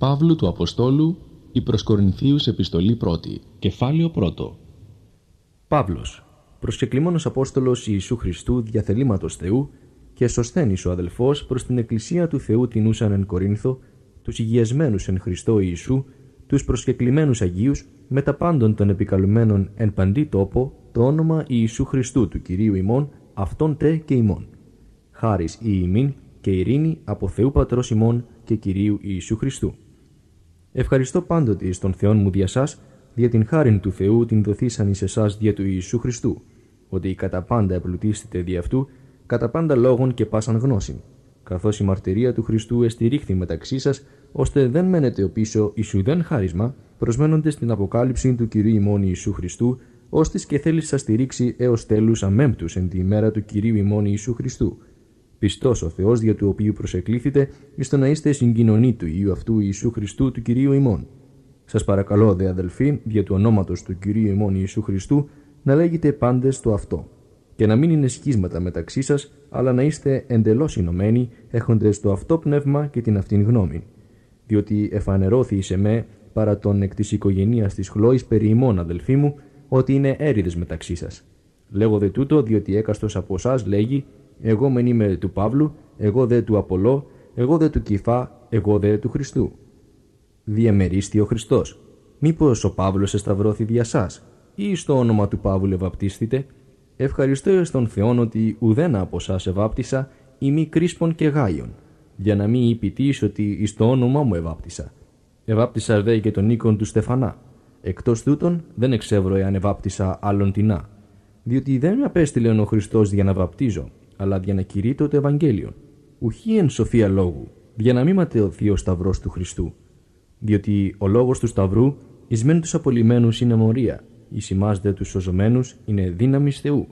Παύλου του Αποστόλου, η προς 1η, κεφάλαιο 1. κεφαλαιο προσκεκλημένος Απόστολος Ιησού Χριστού διαθελήματος Θεού και σωσθένης ο αδελφός προς την Εκκλησία του Θεού την Ούσαν εν Κορίνθο, τους υγιεσμένους εν Χριστό Ιησού, τους προσκεκλημένους Αγίους, με τα πάντων των επικαλουμένων εν παντή τόπο, το όνομα Ιησού Χριστού του Κυρίου ημών, αυτόν τε και ημών. Χάρη η ημίν και ειρήνη από Θεού πατρός ημών και Κυρίου Ιησού Χριστού. Ευχαριστώ πάντοτε στον Θεόν μου δια σας, δια την χάριν του Θεού την δοθήσαν εις εσάς δια του Ιησού Χριστού, ότι κατά πάντα επλουτίστητε δι' αυτού, κατά πάντα λόγων και πάσαν γνώσιν, καθώς η μαρτυρία του Χριστού εστηρίχθη μεταξύ σας, ώστε δεν μένετε πίσω εις ουδέν χάρισμα, προσμένοντες την αποκάλυψη του Κυρίου ημών Ιησού Χριστού, ώστις και θέλεις σας στηρίξει έως τέλους αμέμπτους εν τη ημέρα του Κυρίου ημών Ιησού Χριστού, Πιστός ο Θεός, δια του οποίου προσεκλήθητε, ει το να είστε συγκοινωνοί του ιού αυτού Ιησού Χριστού του κυρίου ημών. Σας παρακαλώ, δε αδελφοί, δια του ονόματος του κυρίου ημών Ιησού Χριστού, να λέγετε πάντες το αυτό. Και να μην είναι σχίσματα μεταξύ σας, αλλά να είστε εντελώς συνωμένοι έχοντες το αυτό πνεύμα και την αυτήν γνώμη. Διότι εφανερώθη σε με, παρά τον εκ της οικογένεια της χλώης περί ημών, αδελφοί μου, ότι είναι έρηδες μεταξύ σας. Λέγω δε τούτο, διότι έκαστος από εσάς λέγει εγώ μεν είμαι του Παύλου, εγώ δε του Απολό, εγώ δε του Κυφά, εγώ δε του Χριστού. Διεμερίστη ο Χριστός. Μήπως ο Παύλος εσταυρώθη δια σας, ή στο όνομα του Παύλου ευαπτίστητε. Ευχαριστώ τον Θεόν ότι ουδένα από εσά ή μη κρίσπων και γάιων, για να μην υπητείς ότι εις το όνομά μου ευάπτισα. Ευάπτισα δε και τον οίκον του Στεφανά. Εκτός τούτων δεν εξεύρω εάν ευάπτισα άλλον τεινά. Διότι δεν με απέστειλε ο Χριστός για να βαπτίζω, αλλά για να κηρύττω το Ευαγγέλιο. Ουχή εν σοφία λόγου, για να μην ματαιωθεί ο σταυρός του Χριστού. Διότι ο λόγος του σταυρού εις του απολυμμένου είναι μορία, εις εμά δε τους σωζωμένους είναι δύναμη Θεού.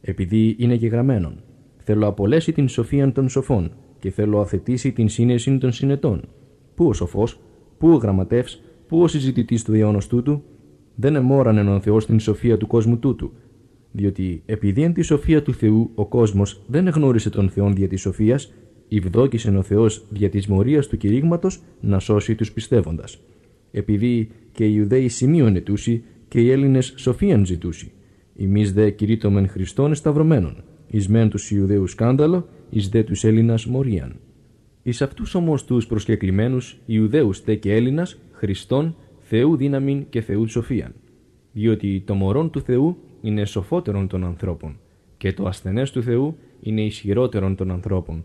Επειδή είναι γεγραμμένον, θέλω απολέσει την σοφία των σοφών και θέλω αθετήσει την σύνεση των συνετών. Πού ο σοφός, πού ο γραμματεύς, πού ο συζητητής του αιώνα τούτου, δεν εμόρανε ο Θεός την σοφία του κόσμου τούτου, διότι επειδή εν τη σοφία του Θεού ο κόσμος δεν εγνώρισε τον Θεόν δια της σοφίας, ευδόκησε ο Θεός δια της μορίας του κηρύγματος να σώσει τους πιστεύοντας. Επειδή και οι Ιουδαίοι σημείων ετούσι και οι Έλληνες σοφίαν ζητούσι. Εμείς δε κηρύττωμεν Χριστών σταυρωμένων, εις μεν τους Ιουδαίους σκάνδαλο, εις δε τους Έλληνας μορίαν. Εις αυτούς όμως τους προσκεκλημένους, Ιουδαίους τε και Έλληνας, Χριστών, Θεού δύναμη και Θεού σοφίαν. Διότι το μωρόν του Θεού είναι σοφότερον των ανθρώπων και το ασθενές του Θεού είναι ισχυρότερον των ανθρώπων.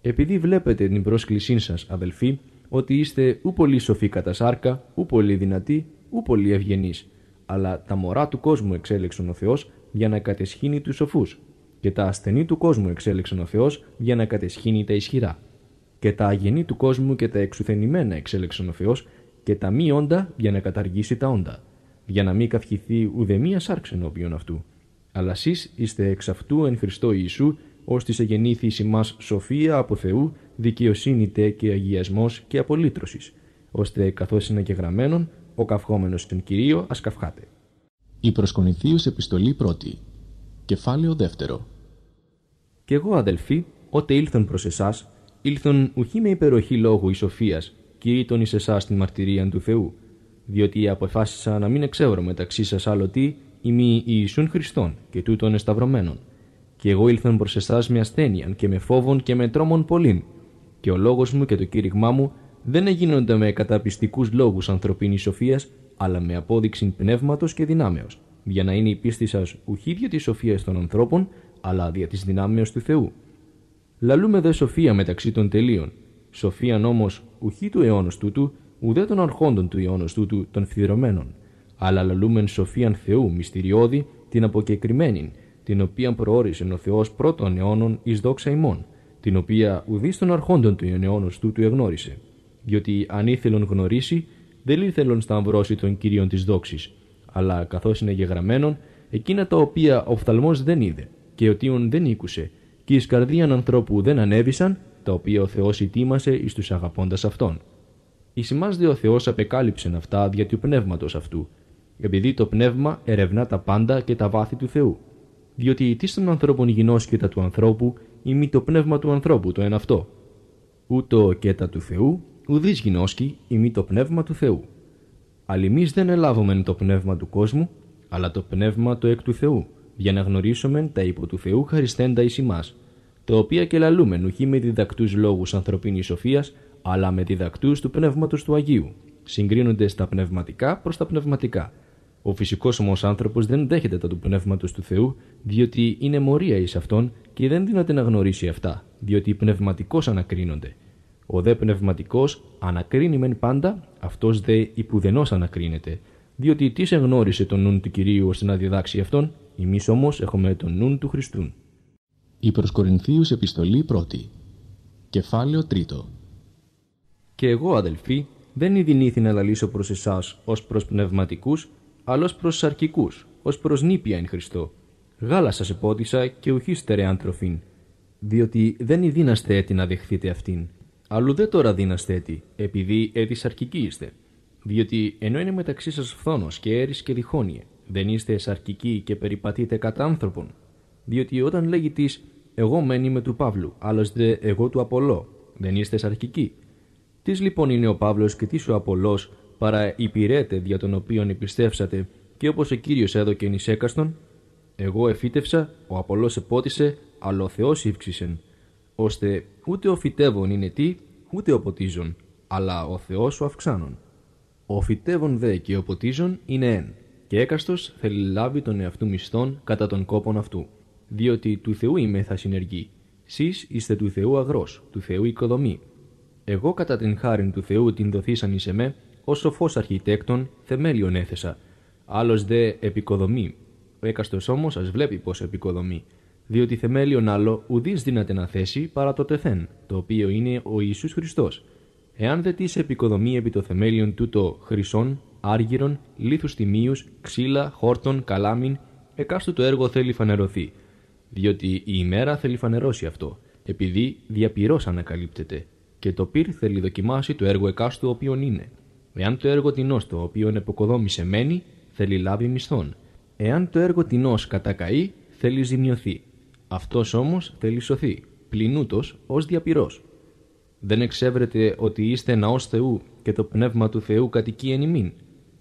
Επειδή βλέπετε την πρόσκλησή σας, αδελφοί, ότι είστε ου πολύ σοφοί κατά σάρκα, ου πολύ δυνατοί, ου πολύ ευγενείς, αλλά τα μωρά του κόσμου εξέλεξαν ο Θεός για να κατεσχύνει τους σοφούς και τα ασθενή του κόσμου εξέλεξαν ο Θεός για να κατεσχύνει τα ισχυρά. Και τα αγενή του κόσμου και τα εξουθενημένα εξέλεξαν ο Θεός και τα μη όντα για να καταργήσει τα όντα για να μην καυχηθεί ουδεμία σάρξ ενώπιον αυτού. Αλλά εσείς είστε εξ αυτού εν Χριστώ Ιησού, ώστε σε γεννήθηση μας σοφία από Θεού, δικαιοσύνη τε και αγιασμός και απολύτρωσης, ώστε καθώς είναι και γραμμένον, ο καυχόμενος τον Κυρίο α καυχάτε. Η προσκονηθίου επιστολή πρώτη. Κεφάλαιο δεύτερο. Κι εγώ, αδελφοί, ότε ήλθον προς εσάς, ήλθον ουχή με υπεροχή λόγου η σοφίας, εις εσάς την μαρτυρία του Θεού διότι αποφάσισα να μην εξεύρω μεταξύ σας άλλο τι ημί Ιησούν Χριστόν και τούτων εσταυρωμένων. Και εγώ ήλθαν προς εσάς με ασθένεια και με φόβων και με τρόμων πολλήν. Και ο λόγος μου και το κήρυγμά μου δεν έγινονται με καταπιστικούς λόγους ανθρωπίνης Σοφίας, αλλά με απόδειξη πνεύματος και δυνάμεως, για να είναι η πίστη σας ουχή δια τη Σοφία των ανθρώπων, αλλά δια της δυνάμεως του Θεού. Λαλούμε δε σοφία μεταξύ των τελείων, Σοφία όμω, ουχή του αιώνος τούτου, ουδέ των αρχόντων του αιώνα τούτου των φιδρωμένων, αλλά λαλούμεν σοφίαν Θεού μυστηριώδη την αποκεκριμένην, την οποία προόρισε ο Θεός πρώτων αιώνων εις δόξα ημών, την οποία ουδή των αρχόντων του αιώνα τούτου εγνώρισε. Διότι αν ήθελον γνωρίσει, δεν ήθελον σταυρώσει των κυρίων της δόξης, αλλά καθώς είναι γεγραμμένον, εκείνα τα οποία ο φθαλμός δεν είδε και οτίον δεν ήκουσε, και εις καρδίαν ανθρώπου δεν ανέβησαν, τα οποία ο Θεός ετοίμασε εις τους αγαπώντας Αυτόν σημά δε ο Θεός απεκάλυψεν αυτά δια του πνεύματος αυτού, επειδή το πνεύμα ερευνά τα πάντα και τα βάθη του Θεού. Διότι η της των ανθρώπων γινός τα του ανθρώπου, ή μη το πνεύμα του ανθρώπου το ένα αυτό. Ούτω και τα του Θεού, ουδής ή μη το πνεύμα του Θεού. Αλλημείς δεν ελάβομεν το πνεύμα του κόσμου, αλλά το πνεύμα το εκ του Θεού, για να γνωρίσουμε τα υπό του Θεού χαριστέντα εις εμά, τα οποία και λαλούμεν ουχή με διδακτούς λόγους ανθρωπινη Σοφίας αλλά με διδακτούς του πνεύματος του Αγίου, συγκρίνονται στα πνευματικά προς τα πνευματικά. Ο φυσικός όμω άνθρωπος δεν δέχεται τα του πνεύματος του Θεού, διότι είναι μορία εις αυτόν και δεν δύναται να γνωρίσει αυτά, διότι οι πνευματικώς ανακρίνονται. Ο δε πνευματικός ανακρίνει μεν πάντα, αυτός δε υπουδενός ανακρίνεται. Διότι τις σε τον νουν του Κυρίου ώστε να διδάξει αυτόν, Εμείς όμως έχουμε τον νουν του Χριστού. Η προς επιστολή 1 Κεφάλαιο τρίτο. Και εγώ, αδελφοί, δεν ειδινήθη να λαλήσω προς εσάς ως προς πνευματικούς, αλλά ως προς σαρκικούς, ως προς νήπια εν Χριστώ. Γάλα σας επότισα και ουχίστερε άνθρωπον. Διότι δεν ειδίναστε έτη να δεχθείτε αυτήν. Αλλού δεν τώρα δίναστε έτη, επειδή έτη σαρκικοί είστε. Διότι ενώ είναι μεταξύ σας φθόνος και αίρι και διχόνιε, δεν είστε σαρκικοί και περιπατείτε κατά άνθρωπον. Διότι όταν λέγει της, εγώ μένει με του Παύλου, δε εγώ του Απολώ, δεν είστε σαρκικοί, τι λοιπόν είναι ο Παύλος και τι ο Απολός παρά υπηρέτε δια τον οποίο επιστέψατε, και όπως ο κύριος έδωκε νησέκαστον, εγώ εφύτευσα, ο Απολός επότισε, αλλά ο Θεός ύψησεν, ώστε ούτε ο φυτεύων είναι τι, ούτε ο ποτίζων, αλλά ο Θεός ο αυξάνων. Ο φυτεύων δε και ο ποτίζων είναι εν, και έκαστος θέλει λάβει τον εαυτού μισθών κατά τον κόπον αυτού. Διότι του Θεού είμαι θα συνεργεί. Σεις είστε του Θεού αγρός, του Θεού οικοδομή, εγώ κατά την χάρη του Θεού την δοθήσαν εις εμέ, ως σοφός αρχιτέκτον θεμέλιον έθεσα. Άλλος δε επικοδομή, Ο έκαστος όμως ας βλέπει πως επικοδομή, Διότι θεμέλιον άλλο ουδείς δύναται να θέσει παρά το τεθέν, το οποίο είναι ο Ιησούς Χριστός. Εάν δε της επικοδομή επί το θεμέλιον τούτο χρυσών, άργυρων, λίθους τιμίους, ξύλα, χόρτων, καλάμιν, εκάστο το έργο θέλει φανερωθεί. Διότι η ημέρα θέλει φανερώσει αυτό, επειδή διαπυρός ανακαλύπτεται και το πυρ θέλει δοκιμάσει το έργο εκάστου όποιον είναι. Εάν το έργο τεινός το οποίο εποκοδόμησε μένει, θέλει λάβει μισθόν. Εάν το έργο τεινός κατακαεί, θέλει ζημιωθεί. Αυτός όμως θέλει σωθεί, πληνούτος ως διαπυρός. Δεν εξέβρεται ότι είστε ναός Θεού και το πνεύμα του Θεού κατοικεί εν ημίν.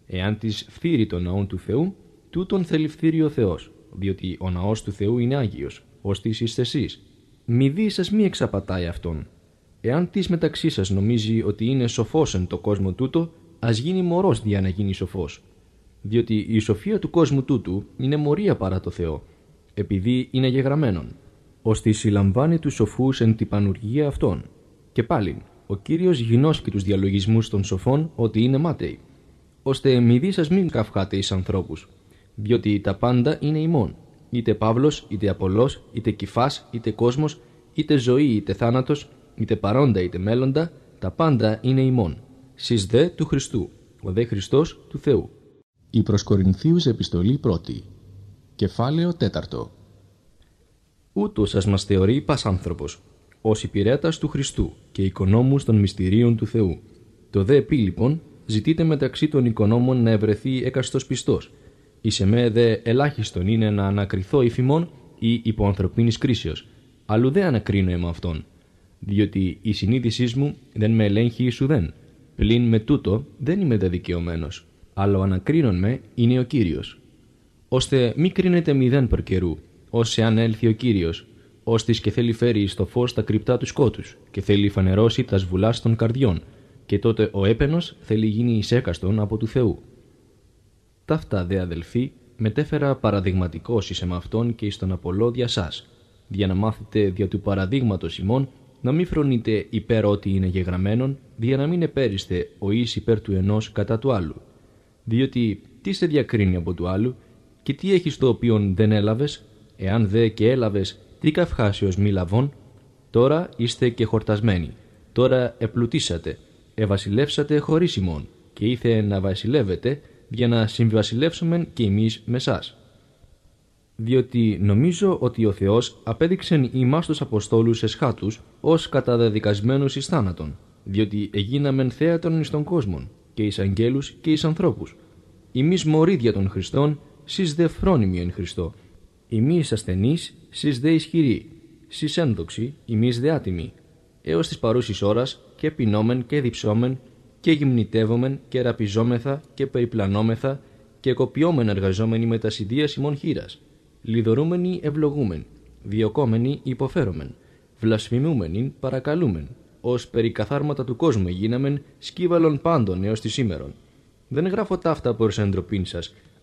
Εάν της φθείρει το ναό του Θεού, τούτον θέλει φθείρει ο Θεός, διότι ο ναός του Θεού είναι άγιος, ως της είστε εσείς. Μη δεις σα μη εξαπατάει αυτόν, Εάν της μεταξύ σας νομίζει ότι είναι σοφός εν το κόσμο τούτο, ας γίνει μωρός δια να γίνει σοφός. Διότι η σοφία του κόσμου τούτου είναι μορία παρά το Θεό, επειδή είναι γεγραμμένον, ώστε συλλαμβάνει τους σοφούς εν την πανουργία αυτών. Και πάλι, ο κύριος γινώσκει τους διαλογισμούς των σοφών ότι είναι μάταιοι, ώστε μη σας μην καυχάτε εις ανθρώπους, διότι τα πάντα είναι ημών, είτε Παύλος, είτε Απολός, είτε Κυφά, είτε κόσμος, είτε ζωή, είτε θάνατος, είτε παρόντα είτε μέλλοντα, τα πάντα είναι ημών. Σεις δε του Χριστού, ο δε Χριστός του Θεού. Η προς επιστολη επιστολή Κεφάλαιο 4. Ούτω σα μας θεωρεί πα άνθρωπο, ως υπηρέτας του Χριστού και οικονόμους των μυστηρίων του Θεού. Το δε πει λοιπόν ζητείτε μεταξύ των οικονόμων να ευρεθεί έκαστος πιστός. σε με δε ελάχιστον είναι να ανακριθώ ηφημών ή υποανθρωπίνης κρίσεως. Αλλού δε ανακρίνω εμ' αυτόν διότι η συνείδησής μου δεν με ελέγχει εις ουδέν. Πλην με τούτο δεν είμαι δεδικαιωμένο, αλλά ο ανακρίνων με είναι ο κύριος. Ώστε μη κρίνεται μηδέν καιρού, ως αν έλθει ο Κύριος, ώστε και θέλει φέρει στο φως τα κρυπτά του σκότους, και θέλει φανερώσει τα σβουλά των καρδιών και τότε ο έπαινος θέλει γίνει εισέκαστον από του Θεού. Ταύτα δε αδελφοί μετέφερα παραδειγματικό ει εμαυτόν και εις τον Απολόδια για να μάθετε δια του παραδείγματος ημών να μη φρονείτε υπέρ ό,τι είναι γεγραμμένον, για να μην επέριστε ο εις υπέρ του ενός κατά του άλλου. Διότι τι σε διακρίνει από του άλλου και τι έχεις το οποίον δεν έλαβες, εάν δε και έλαβες, τι καυχάσιος μη λαβών, τώρα είστε και χορτασμένοι, τώρα επλουτίσατε, εβασιλεύσατε χωρίς ημών και ήθε να βασιλεύετε για να συμβιβασιλεύσουμε και εμείς με σας διότι νομίζω ότι ο Θεός απέδειξεν ημάς τους Αποστόλους εσχάτους ως καταδεδικασμένους εις θάνατον, διότι εγίναμεν θέατρον εις τον κόσμο, και εις αγγέλους και εις ανθρώπους. Ημείς μορίδια των Χριστών, σεις δε φρόνιμοι εν Χριστώ. Ημείς ασθενείς, σεις δε ισχυροί. Σεις ένδοξοι, ημείς δε άτιμοι. Έως της παρούσης ώρας και πεινόμεν και διψόμεν και γυμνητεύομεν και ραπιζόμεθα και περιπλανόμεθα και κοπιόμεν εργαζόμενοι με τα συνδύαση ημών λιδωρούμενοι ευλογούμεν, διωκόμενοι υποφέρομεν, βλασφημούμενοι παρακαλούμεν, ως περικαθάρματα του κόσμου γίναμεν σκύβαλον πάντων έως τη σήμερον. Δεν γράφω ταύτα προς εντροπήν σας,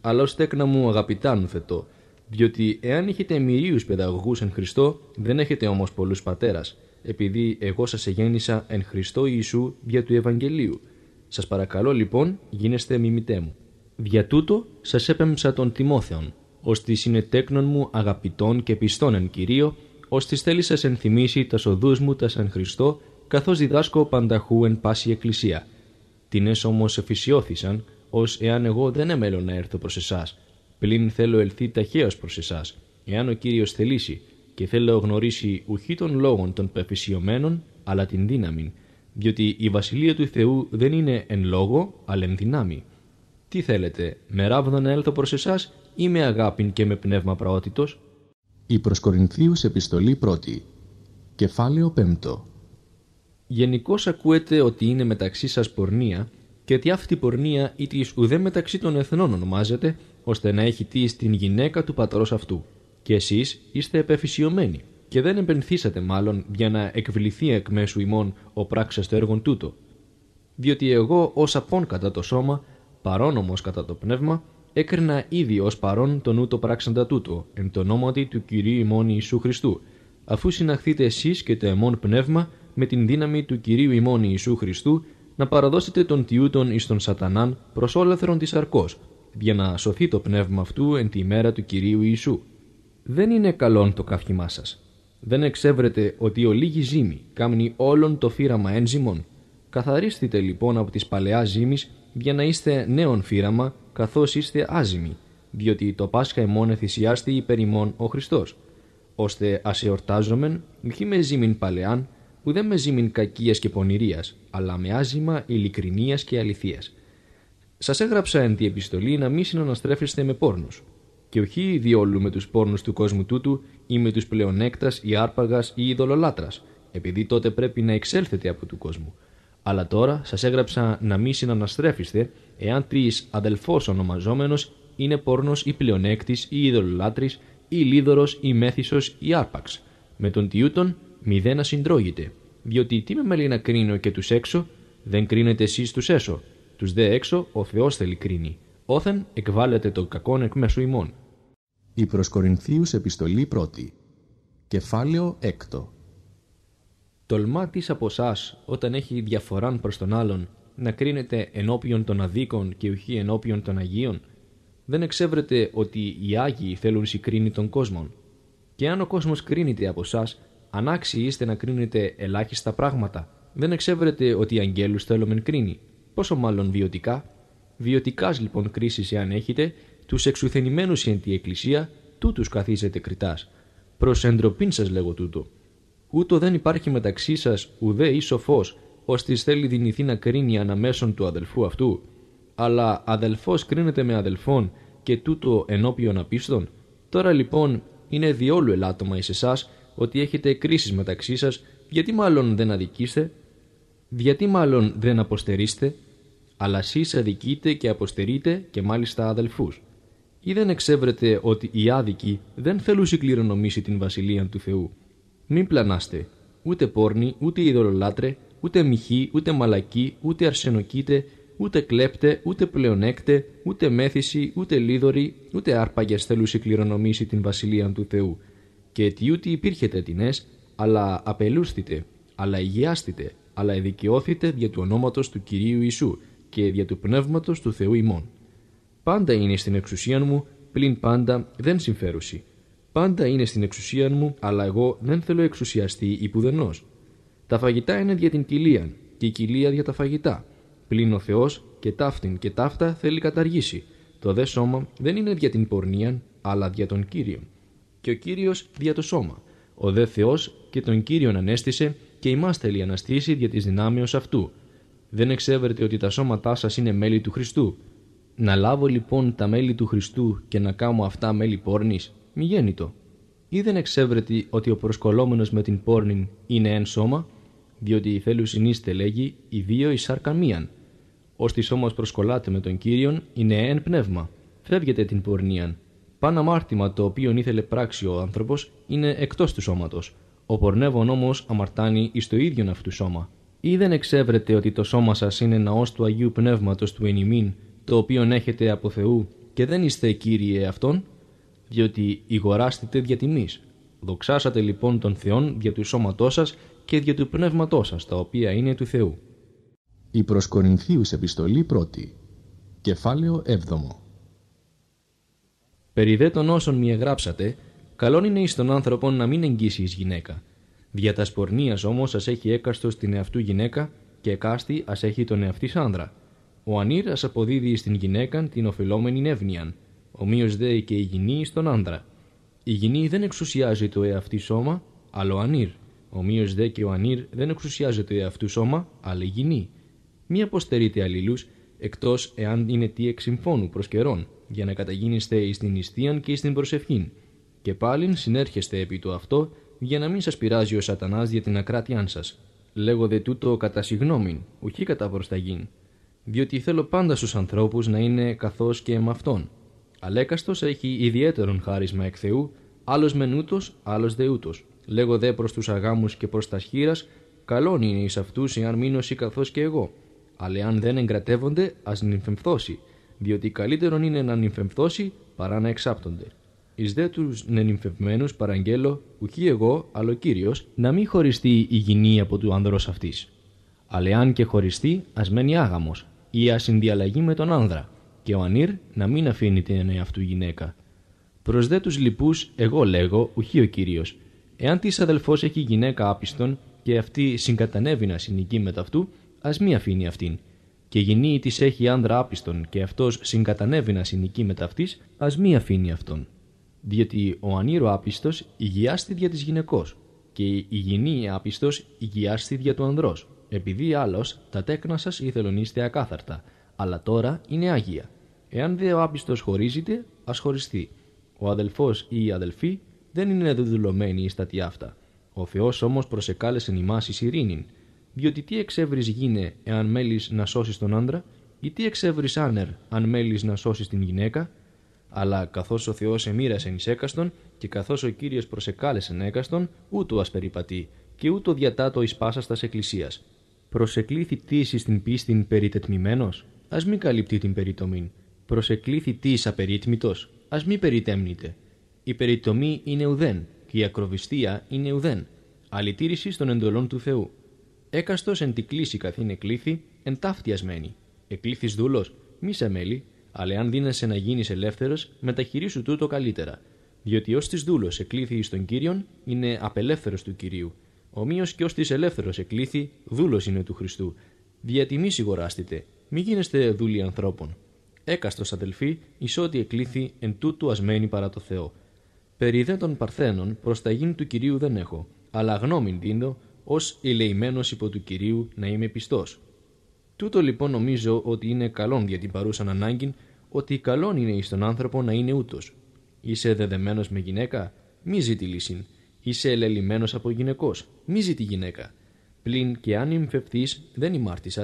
αλλά ως τέκνα μου αγαπητά μου θετώ, διότι εάν έχετε μυρίους παιδαγωγούς εν Χριστώ, δεν έχετε όμως πολλούς πατέρας, επειδή εγώ σας εγέννησα εν Χριστώ Ιησού δια του Ευαγγελίου. Σας παρακαλώ λοιπόν, γίνεστε μιμητέ μου. Δια τούτο σας έπεμψα τον Τιμόθεον, ως είναι συνετέκνων μου αγαπητών και πιστών εν Κυρίω, ως τις θέλει ενθυμίσει τα τα μου τα σαν Χριστό, καθώς διδάσκω πανταχού εν πάση εκκλησία. Τινές όμως εφησιώθησαν, ως εάν εγώ δεν εμέλω να έρθω προς εσάς. πλην θέλω ελθεί ταχαίω προς εσάς, εάν ο κύριος θελήσει, και θέλω γνωρίσει ουχή των λόγων των πεφυσιωμένων, αλλά την δύναμη, διότι η Βασιλεία του Θεού δεν είναι εν λόγω, αλλά εν δυνάμει. Τι θέλετε, με ράβδο να έλθω προς εσάς? ή με αγάπη και με πνεύμα πραότητος. Η προς Γενικώς ακούεται ότι είναι μεταξύ σας πορνεία και ότι αυτή πορνεία ή της ουδέ μεταξύ των εθνών ονομάζεται, ώστε να έχει τι στην γυναίκα του πατρός αυτού. Και εσείς είστε επεφυσιωμένοι και δεν επενθύσατε μάλλον για να εκβληθεί εκ μέσου ημών ο πράξας του έργον τούτο. Διότι εγώ ως απόν κατά το σώμα, παρόνομος κατά το πνεύμα, έκρινα ήδη ως παρόν τον το πράξαντα τούτο, εν το ονόματι του κυρίου ημών Ιησού Χριστού, αφού συναχθείτε εσείς και το εμών πνεύμα με την δύναμη του κυρίου ημών Ιησού Χριστού, να παραδώσετε τον τιούτον εις τον Σατανάν προς όλεθρον της αρκός, για να σωθεί το πνεύμα αυτού εν τη μέρα του κυρίου Ιησού. Δεν είναι καλόν το καύχημά σας. Δεν εξέβρετε ότι ο λίγη ζύμη κάμνει όλον το φύραμα ένζημων. Καθαρίστητε λοιπόν από τη παλαιά ζύμης για να είστε νέον φύραμα καθώς είστε άζημοι, διότι το Πάσχα ημών εθυσιάστη υπέρ ημών ο Χριστός, ώστε ας εορτάζομεν μη με ζήμην παλαιάν, που δεν με ζήμην κακίας και πονηρίας, αλλά με άζημα ειλικρινίας και αληθείας. Σας έγραψα εν τη επιστολή να μη συναναστρέφεστε με πόρνους, και όχι διόλου με τους πόρνους του κόσμου τούτου ή με τους πλεονέκτας ή άρπαγας ή ειδωλολάτρας, επειδή τότε πρέπει να εξέλθετε από του κόσμου, αλλά τώρα σας έγραψα να μη συναναστρέφεστε εάν τρεις αδελφός ονομαζόμενος είναι πόρνος ή πλεονέκτης ή ειδωλολάτρης ή λίδωρος ή μέθησος ή άρπαξ. Με τον τιούτον μηδέν συντρώγεται. Διότι τι με μέλει να κρίνω και τους έξω, δεν κρίνετε εσείς τους έσω. Τους δε έξω ο Θεός θέλει κρίνει. Όθεν εκβάλλεται το κακόν εκ μέσου ημών. Η προς Κορινθίους επιστολή πρώτη. Κεφάλαιο έκτο τολμά της από εσάς, όταν έχει διαφοράν προς τον άλλον, να κρίνεται ενώπιον των αδίκων και ουχή ενώπιον των Αγίων. Δεν εξεύρετε ότι οι Άγιοι θέλουν συγκρίνη των κόσμων. Και αν ο κόσμος κρίνεται από εσάς, ανάξιοι είστε να κρίνετε ελάχιστα πράγματα. Δεν εξεύρετε ότι οι Αγγέλους μεν κρίνει. Πόσο μάλλον βιωτικά. Βιωτικάς λοιπόν κρίσης εάν έχετε, τους εξουθενημένους εν τη Εκκλησία, τούτους καθίζετε κριτάς. Προς εντροπήν σας λέγω τούτο ούτω δεν υπάρχει μεταξύ σας ουδέ ή σοφός, τη θέλει δυνηθεί να κρίνει αναμέσων του αδελφού αυτού. Αλλά αδελφός κρίνεται με αδελφόν και τούτο ενώπιον απίστων. Τώρα λοιπόν είναι διόλου ελάττωμα εις εσάς ότι έχετε κρίσεις μεταξύ σας, γιατί μάλλον δεν αδικήστε, γιατί μάλλον δεν αποστερείστε, αλλά εσείς αδικείτε και αποστερείτε και μάλιστα αδελφούς. Ή δεν εξέβρετε ότι οι άδικοι δεν θέλουν συγκληρονομήσει την βασιλεία του Θεού μην πλανάστε, ούτε πόρνη, ούτε ειδωλολάτρε, ούτε μυχή, ούτε μαλακή, ούτε αρσενοκίτε, ούτε κλέπτε, ούτε πλεονέκτε, ούτε μέθηση, ούτε λίδωρη, ούτε άρπαγες θέλουσι κληρονομήσει την βασιλεία του Θεού. Και ούτε υπήρχε τετινέ, αλλά απελούστητε, αλλά υγιάστητε, αλλά εδικαιώθητε δια του ονόματος του Κυρίου Ιησού και δια του πνεύματος του Θεού ημών. Πάντα είναι στην εξουσία μου, πλην πάντα δεν συμφέρουσι, Πάντα είναι στην εξουσία μου, αλλά εγώ δεν θέλω εξουσιαστεί ή πουδενός. Τα φαγητά είναι για την κοιλία, και η κοιλία για τα φαγητά. Πλην ο Θεός και ταύτην και ταύτα θέλει καταργήσει. Το δε σώμα δεν είναι για την πορνεία, αλλά για τον κύριο. Και ο κύριος για το σώμα. Ο δε Θεός και τον Κύριο ανέστησε, και η θέλει αναστήσει για της δυνάμεως αυτού. Δεν εξέβερτε ότι τα σώματά σας είναι μέλη του Χριστού. Να λάβω λοιπόν τα μέλη του Χριστού και να κάνω αυτά μέλη πόρνης μη γέννητο. Ή δεν εξεύρετη ότι ο προσκολόμενος με την πόρνη είναι εν σώμα, διότι η θέλους συνείστε λέγει οι δύο η σάρκαν μίαν. Ώστις όμως προσκολάτε με τον Κύριον είναι εν πνεύμα. Φεύγετε την πορνείαν. Πάνα αμάρτημα το οποίο ήθελε πράξει ο άνθρωπος είναι εκτός του σώματος, Ο πορνεύων όμως αμαρτάνει εις το ίδιον αυτού σώμα. Ή δεν εξεύρετε ότι το σώμα σας είναι ναός του Αγίου Πνεύματος του ενημίν, το οποίο έχετε από Θεού και δεν είστε κύριοι αυτόν διότι ηγοράστητε δια τιμής. Δοξάσατε λοιπόν τον Θεό δια του σώματός σας και δια του πνεύματός σας τα οποία είναι του Θεού. Η προσκορινθίου επιστολη επιστολή κεφάλαιο 7. Περί δε των όσων μη εγράψατε, καλόν είναι εις τον άνθρωπο να μην εις γυναίκα. Δια τας σπορνία όμως ας έχει έκαστος την εαυτού γυναίκα και εκάστη ας έχει τον εαυτή άνδρα. Ο ανήρ ας αποδίδει στην γυναίκα την οφειλόμενη εύνοιαν, Ομοίως δε και η γυνή στον άντρα. Η γυνή δεν εξουσιάζει το εαυτή σώμα, αλλά ο ανήρ. ομοίω δε και ο ανήρ δεν εξουσιάζει το εαυτού σώμα, αλλά η γυνή. Μη αποστερείτε αλλήλου, εκτός εάν είναι τι εξυμφώνου προς καιρόν, για να καταγίνεστε εις την νηστείαν και εις την προσευχήν. Και πάλιν συνέρχεστε επί το αυτό, για να μην σας πειράζει ο σατανάς για την ακράτειά σα. Λέγω δε τούτο κατά συγνώμην, ουχή κατά προσταγήν. Διότι θέλω πάντα στους ανθρώπους να είναι καθώς και με αυτόν, Αλέκαστος έχει ιδιαίτερον χάρισμα εκ Θεού, άλλος μενούτο, άλλο δεούτο, Λέγω δε προς τους αγάμους και προς τα χείρα, καλόν είναι εις αυτούς εάν ή καθώς και εγώ. Αλλά αν δεν εγκρατεύονται, ας νυμφεμφθώσει, διότι καλύτερον είναι να νυμφεμφθώσει παρά να εξάπτονται. Εις δε τους νενυμφευμένους παραγγέλω, ουχή εγώ, αλλά ο Κύριος, να μην χωριστεί η γηνή από του άνδρος αυτής. Αλλά αν και χωριστεί, ας μένει άγαμος, ή ας συνδιαλλαγεί με τον άνδρα και ο Ανίρ να μην αφήνει την εαυτού γυναίκα. Προς δε τους λοιπούς, εγώ λέγω, ουχή ο κύριος. Εάν της αδελφός έχει γυναίκα άπιστον και αυτή συγκατανεύει να συνοικεί με αυτού, ας μη αφήνει αυτήν. Και γυνή της έχει άνδρα άπιστον και αυτός συγκατανεύει να συνοικεί τα αυτής, ας μη αφήνει αυτόν. Διότι ο ανήρο άπιστο υγιάστη δια της γυναικός και η γυνή άπιστος υγιάστη δια του ανδρός, επειδή άλλος τα τέκνα σας ήθελον είστε ακάθαρτα, αλλά τώρα είναι άγια Εάν δε ο άπιστος χωρίζεται, ας χωριστεί. Ο αδελφός ή η αδελφή δεν είναι δεδουλωμένοι τα τι αυτά. Ο Θεός όμως προσεκάλεσε ημά ει ειρήνην. Διότι τι εξεύρει γίνε εάν μέλεις να σώσεις τον άντρα, ή τι εξεύρει άνερ αν μέλεις να σώσεις την γυναίκα. Αλλά καθώς ο Θεός εμοίρασε εις έκαστον και καθώς ο κύριος προσεκάλεσε έκαστον, ούτω ας περιπατεί και ούτω διατάτω εις πάσα εκκλησίας. Προσεκλήθη πτήση στην πίστη περιτετμημένος, ας μην καλύπτει την περιτομή Προσεκλήθη τι απερίτμητο, ας μη περιτέμνητε. Η περιτομή είναι ουδέν και η ακροβιστία είναι ουδέν. Αλητήρηση των εντολών του Θεού. Έκαστος εν τη κλίση καθήν εκλήθη, εν ταύτιασμένη. Εκλήθης δούλος, μη σε μέλη, αλλά αν δίνεσαι να γίνεις ελεύθερος, μεταχειρίσου τούτο καλύτερα. Διότι ως της δούλος εκλήθη εις τον κύριον, είναι απελεύθερος του κυρίου. Ομοίως και ως της ελεύθερος εκλήθη, δούλος είναι του Χριστού. Δια σιγοράστητε, μη γίνεστε δούλοι ανθρώπων έκαστος αδελφοί, ό,τι εκλήθη εν τούτου ασμένη παρά το Θεό. Περί δε των Παρθένων προς τα γήν του Κυρίου δεν έχω, αλλά γνώμην δίνω, ως ηλεημένο υπό του Κυρίου να είμαι πιστός. Τούτο λοιπόν νομίζω ότι είναι καλόν για την παρούσαν ανάγκη, ότι καλόν είναι εις τον άνθρωπο να είναι ούτως. Είσαι δεδεμένος με γυναίκα, μη ζητή λύση. Είσαι ελελειμμένος από γυναικός, μη ζητή γυναίκα. Πλην και αν νυμφευθείς, δεν ημάρτησα,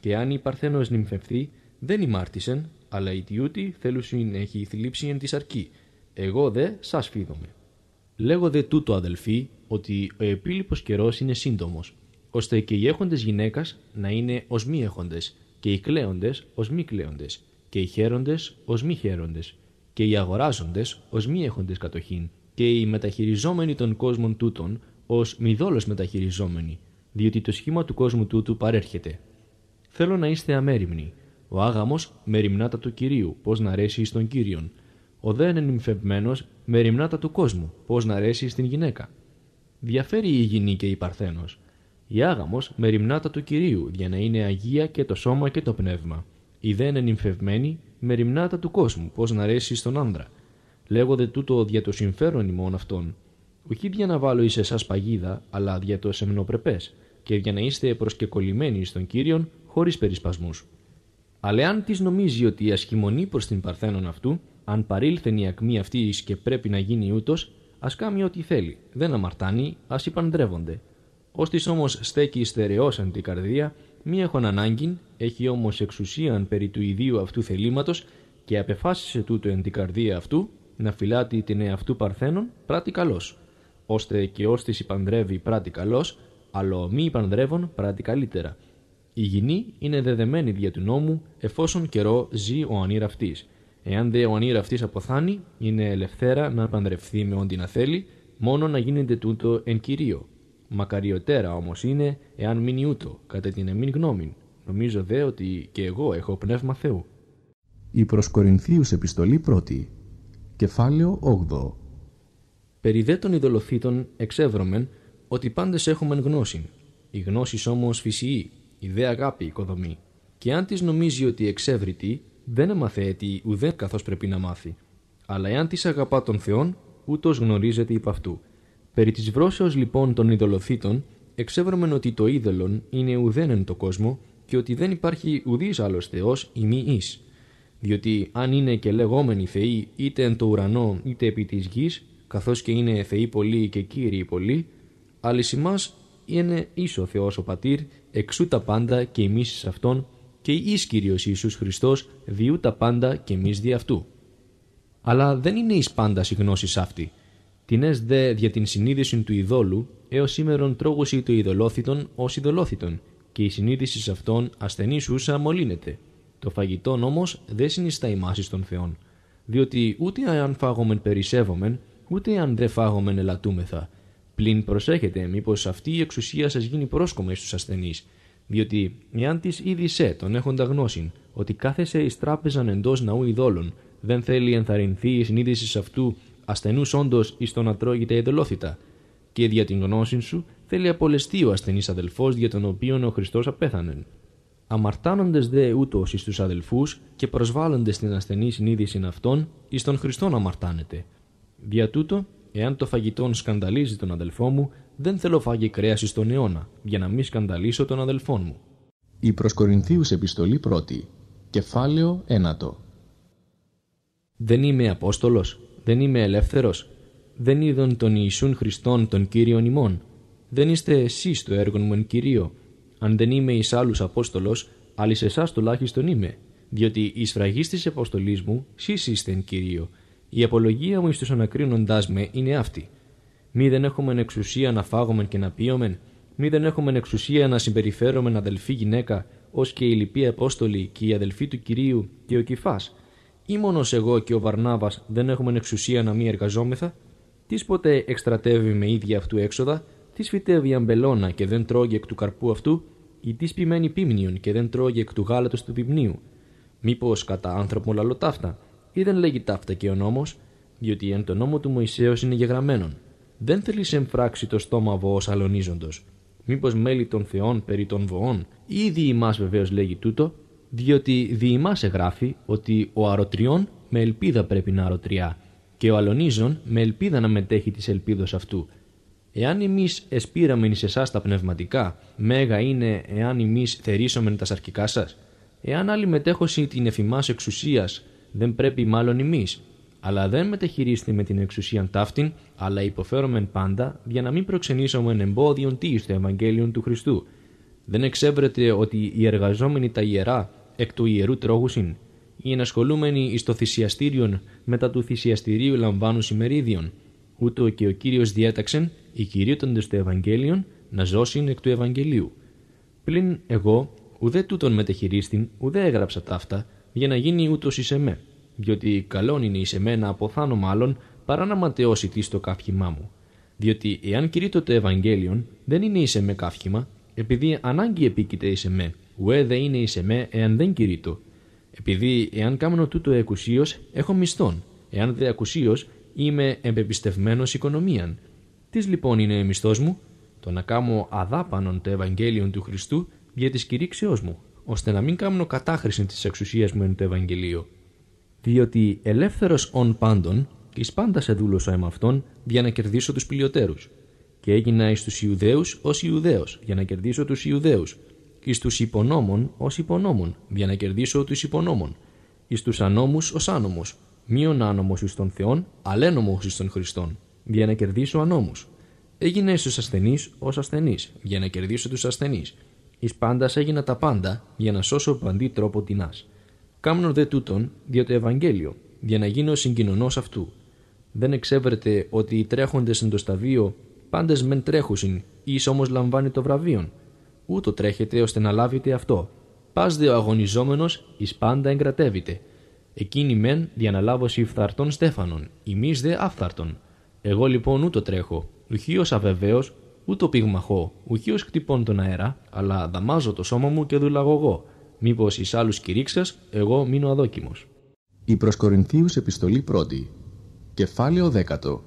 και αν η παρθένος νυμφευθεί δεν ημάρτησεν, αλλά η τιούτη θέλουσιν έχει θλίψη εν της αρκεί. Εγώ δε σας φίδομαι. Λέγω δε τούτο αδελφοί ότι ο επίλυπος καιρός είναι σύντομος, ώστε και οι έχοντες γυναίκας να είναι ως μη έχοντες, και οι κλαίοντες ως μη κλαίοντες, και οι χαίροντες ως μη χαίροντες, και οι αγοράζοντες ως μη έχοντες κατοχήν, και οι μεταχειριζόμενοι των κόσμων τούτων ως μη δόλος μεταχειριζόμενοι, διότι το σχήμα του κόσμου τούτου παρέρχεται. Θέλω να είστε αμέριμνοι, ο άγαμος ρημνάτα του κυρίου, πώς να αρέσει εις τον κύριον. Ο δε δεν με ρημνάτα του κόσμου, πώς να αρέσει στην γυναίκα. Διαφέρει η υγιεινή και η παρθένος. Η άγαμος ρημνάτα του κυρίου, για να είναι αγία και το σώμα και το πνεύμα. Η δε δεν με ρημνάτα του κόσμου, πώς να αρέσει στον άνδρα. Λέγονται τούτο δια το συμφέρον ημών αυτών. Οχι για να βάλω εις εσάς παγίδα, αλλά δια το σεμνοπρεπές, και για να είστε προσκεκολλημένοι στον Κύριον χωρίς περισπασμούς. Αλλά αν της νομίζει ότι η ασχημονή προς την Παρθένων αυτού, αν παρήλθεν η ακμή αυτή και πρέπει να γίνει ούτως, ας κάνει ό,τι θέλει. Δεν αμαρτάνει, ας υπαντρεύονται. της όμως στέκει στερεό αντί καρδία, μη έχουν ανάγκη, έχει όμως εξουσίαν περί του ιδίου αυτού θελήματος και απεφάσισε τούτο εν την καρδία αυτού να φυλάτει την εαυτού Παρθένων πράτη καλώ. Ώστε και της υπαντρεύει πράτη καλώ, αλλά μη υπαντρεύον πράτη καλύτερα. Η γηνή είναι δεδεμένη δια του νόμου εφόσον καιρό ζει ο ανήραυτής. Εάν δε ο ανήραυτής αποθάνει, είναι ελευθέρα να παντρευθεί με όντι να θέλει, μόνο να γίνεται τούτο εν κυρίω. Μακαριωτέρα όμως είναι εάν μείνει ούτω, κατά την εμήν γνώμη. Νομίζω δε ότι και εγώ έχω πνεύμα Θεού. Η Προσκορινθίους επιστολή 1, Κεφάλαιο 8. Περί δε των ειδωλοθήτων εξεύρωμεν ότι πάντες έχουμε γνώση. Η γνώση όμω φυσιεί, ιδέα αγάπη οικοδομή. Και αν της νομίζει ότι εξεύρητη, δεν αμαθαίτη ουδέν καθώς πρέπει να μάθει. Αλλά εάν της αγαπά τον Θεών, ούτως γνωρίζεται υπ' αυτού. Περί της βρόσεω λοιπόν των ειδωλοθήτων, εξεύρωμεν ότι το είδωλον είναι ουδέν εν το κόσμο και ότι δεν υπάρχει ουδής άλλος Θεός ή μη Διότι αν είναι και λεγόμενοι Θεοί είτε εν το ουρανό είτε επί της γης, καθώς και είναι Θεοί πολλοί και κύριοι πολλοί, είναι ίσο ο Θεός ο Πατήρ, εξού τα πάντα και εμείς εις Αυτόν, και εις Κύριος Ιησούς Χριστός διού τα πάντα και εμείς δι' Αυτού. Αλλά δεν είναι εις πάντα συγνώσεις γνώση αυτή. Τινές δε δια την συνείδηση του ειδόλου, έως σήμερον τρόγωση του ειδωλόθητον ως ειδωλόθητον, και η συνείδηση σε αυτόν ασθενής ούσα μολύνεται. Το φαγητό όμω δεν συνιστά η μάση των Θεών, διότι ούτε αν φάγομεν περισσεύομεν, ούτε αν δε φάγομεν ελατούμεθα. Πλην προσέχετε μήπως αυτή η εξουσία σας γίνει πρόσκομα εις τους διότι εάν τη σε τον έχοντα γνώση ότι σε εις τράπεζαν εντός ναού ειδόλων, δεν θέλει ενθαρρυνθεί η συνείδηση σε αυτού ασθενούς όντως εις τον τρώγεται εντελώθητα, και δια την γνώση σου θέλει απολεστεί ο ασθενής αδελφός για τον οποίο ο Χριστός απέθανε. Αμαρτάνοντες δε ούτως εις τους αδελφούς και προσβάλλοντες την ασθενή συνείδηση αυτών, εις τον να αμαρτάνεται. Δια τούτο, Εάν το φαγητό σκανδαλίζει τον αδελφό μου, δεν θέλω φάγει κρέαση στον αιώνα, για να μην σκανδαλίσω τον αδελφό μου. Η προσκορινθίους επιστολή 1. κεφάλαιο 1 Δεν είμαι Απόστολος, δεν είμαι ελεύθερος, δεν είδον τον Ιησούν Χριστόν τον Κύριον ημών. Δεν είστε εσείς το έργο μου εν Κυρίω. Αν δεν είμαι εις άλλους Απόστολος, αλλά σε εσάς τουλάχιστον είμαι. Διότι η σφραγή της Αποστολής μου, σεις είστε εν Κυρίω η απολογία μου εις τους ανακρίνοντάς με είναι αυτή. Μη δεν έχουμε εξουσία να φάγομεν και να πείομεν, μη δεν έχουμε εξουσία να συμπεριφέρομεν αδελφή γυναίκα, ως και η λυπή Απόστολη και η αδελφή του κυρίου και ο κυφά. Ή μόνος εγώ και ο Βαρνάβας δεν έχουμε εξουσία να μη εργαζόμεθα. Τι ποτέ εκστρατεύει με ίδια αυτού έξοδα, τι φυτεύει αμπελώνα και δεν τρώγει εκ του καρπού αυτού, ή τι πειμένη πίμνιον και δεν τρώγει εκ του γάλατος του πυμνίου. Μήπως κατά άνθρωπο λαλοτάφτα, ή δεν λέγει ταύτα και ο νόμος, διότι εν το νόμο του Μωυσέως είναι γεγραμμένον. Δεν θέλει σε το στόμα βοός αλωνίζοντος. Μήπως μέλη των θεών περί των βοών, ή διημά βεβαίως λέγει τούτο, διότι διημά σε γράφει ότι ο αρωτριών με ελπίδα πρέπει να αρωτριά και ο αλωνίζων με ελπίδα να μετέχει της ελπίδος αυτού. Εάν εμείς εσπήραμεν εις εσάς τα πνευματικά, μέγα είναι εάν εμείς θερήσομεν τα σαρκικά σας. Εάν άλλη μετέχωση την εφημάς εξουσίας δεν πρέπει μάλλον εμείς, αλλά δεν μετεχειρίστη με την εξουσία ταύτην, αλλά υποφέρομεν πάντα, για να μην προξενήσομεν εμπόδιον τι στο Ευαγγέλιο του Χριστού. Δεν εξεύρεται ότι οι εργαζόμενοι τα ιερά εκ του ιερού τρόγουσιν, οι ενασχολούμενοι εις το θυσιαστήριον μετά του θυσιαστηρίου λαμβάνουν σημερίδιον, Ούτω και ο κύριος διέταξεν, οι κηρύττοντε του Ευαγγέλιον, να ζώσουν εκ του Ευαγγελίου. Πλην εγώ, ουδέ τούτον μετεχειρίστην, ουδέ έγραψα ταύτα, για να γίνει ούτως εις εμέ, διότι καλόν είναι εις εμέ να αποθάνω μάλλον παρά να ματαιώσει τι στο καύχημά μου. Διότι εάν κηρύττω το Ευαγγέλιον, δεν είναι εις εμέ καύχημα, επειδή ανάγκη επίκειται εις εμέ, ουέ δεν είναι εις εμέ εάν δεν κηρύττω. Επειδή εάν κάμνω τούτο εκουσίως, έχω μισθόν, εάν δε ακουσίως, είμαι εμπεπιστευμένος οικονομίαν. Τι λοιπόν είναι μισθός μου, το να κάνω αδάπανον το Ευαγγέλιο του Χριστού για τη κηρύξεώς μου ώστε να μην κάνω κατάχρηση της εξουσίας μου εν το Ευαγγελίο. Διότι ελεύθερος ον πάντων, και εις πάντα σε δούλωσα εμ αυτόν, για να κερδίσω τους πλειοτέρους. Και έγινα εις τους Ιουδαίους ως Ιουδαίος, για να κερδίσω τους Ιουδαίους. Και εις τους υπονόμων ως υπονόμων, για να κερδίσω τους υπονόμων. Εις τους ανόμους ως άνομος, μείον άνομος εις των Θεών, αλένομος εις των Χριστών, για να κερδίσω ανόμους. Έγινα εις τους ασθενείς ως ασθενείς, για να κερδίσω τους ασθενείς. Εις πάντας έγινα τα πάντα για να σώσω παντή τρόπο α. Κάμνον δε τούτον, διότι Ευαγγέλιο, για να γίνω συγκοινωνός αυτού. Δεν εξέβρετε ότι οι τρέχοντες εν το σταβείο πάντες μεν τρέχουσιν, εις όμως λαμβάνει το βραβείο. Ούτω τρέχετε ώστε να λάβετε αυτό. Πας δε ο αγωνιζόμενος εις πάντα εγκρατεύεται. Εκείνη μεν διαναλάβωση φθαρτών στέφανων, ημί δε άφθαρτων. Εγώ λοιπόν ούτω τρέχω, ουχείω αβεβαίως ούτω πυγμαχώ, ουχίω χτυπών τον αέρα, αλλά δαμάζω το σώμα μου και δουλαγώ εγώ. Μήπως εις άλλους κηρύξα, εγώ μείνω αδόκιμος. Η προς επιστολή 1. Κεφάλαιο 10.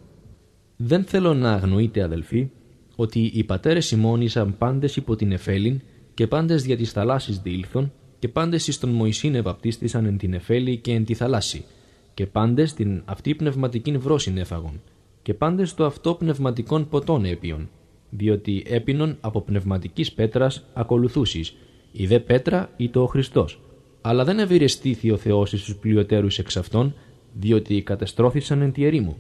Δεν θέλω να αγνοείτε, αδελφοί, ότι οι πατέρες ημών ήσαν πάντες υπό την Εφέλην και πάντες δια της θαλάσσης διήλθον και πάντες εις τον Μωυσήν εβαπτίστησαν εν την Εφέλη και εν τη θαλάσση και πάντες την αυτή πνευματική βρόση έφαγον και πάντες το αυτό πνευματικών ποτών έπιον διότι έπινον από πνευματικής πέτρας ακολουθούσις, η δε πέτρα ή το ο Χριστός. Αλλά δεν ευηρεστήθη ο Θεός εις τους πλειοτέρους εξ αυτών, διότι κατεστρώθησαν εν τη ερήμου.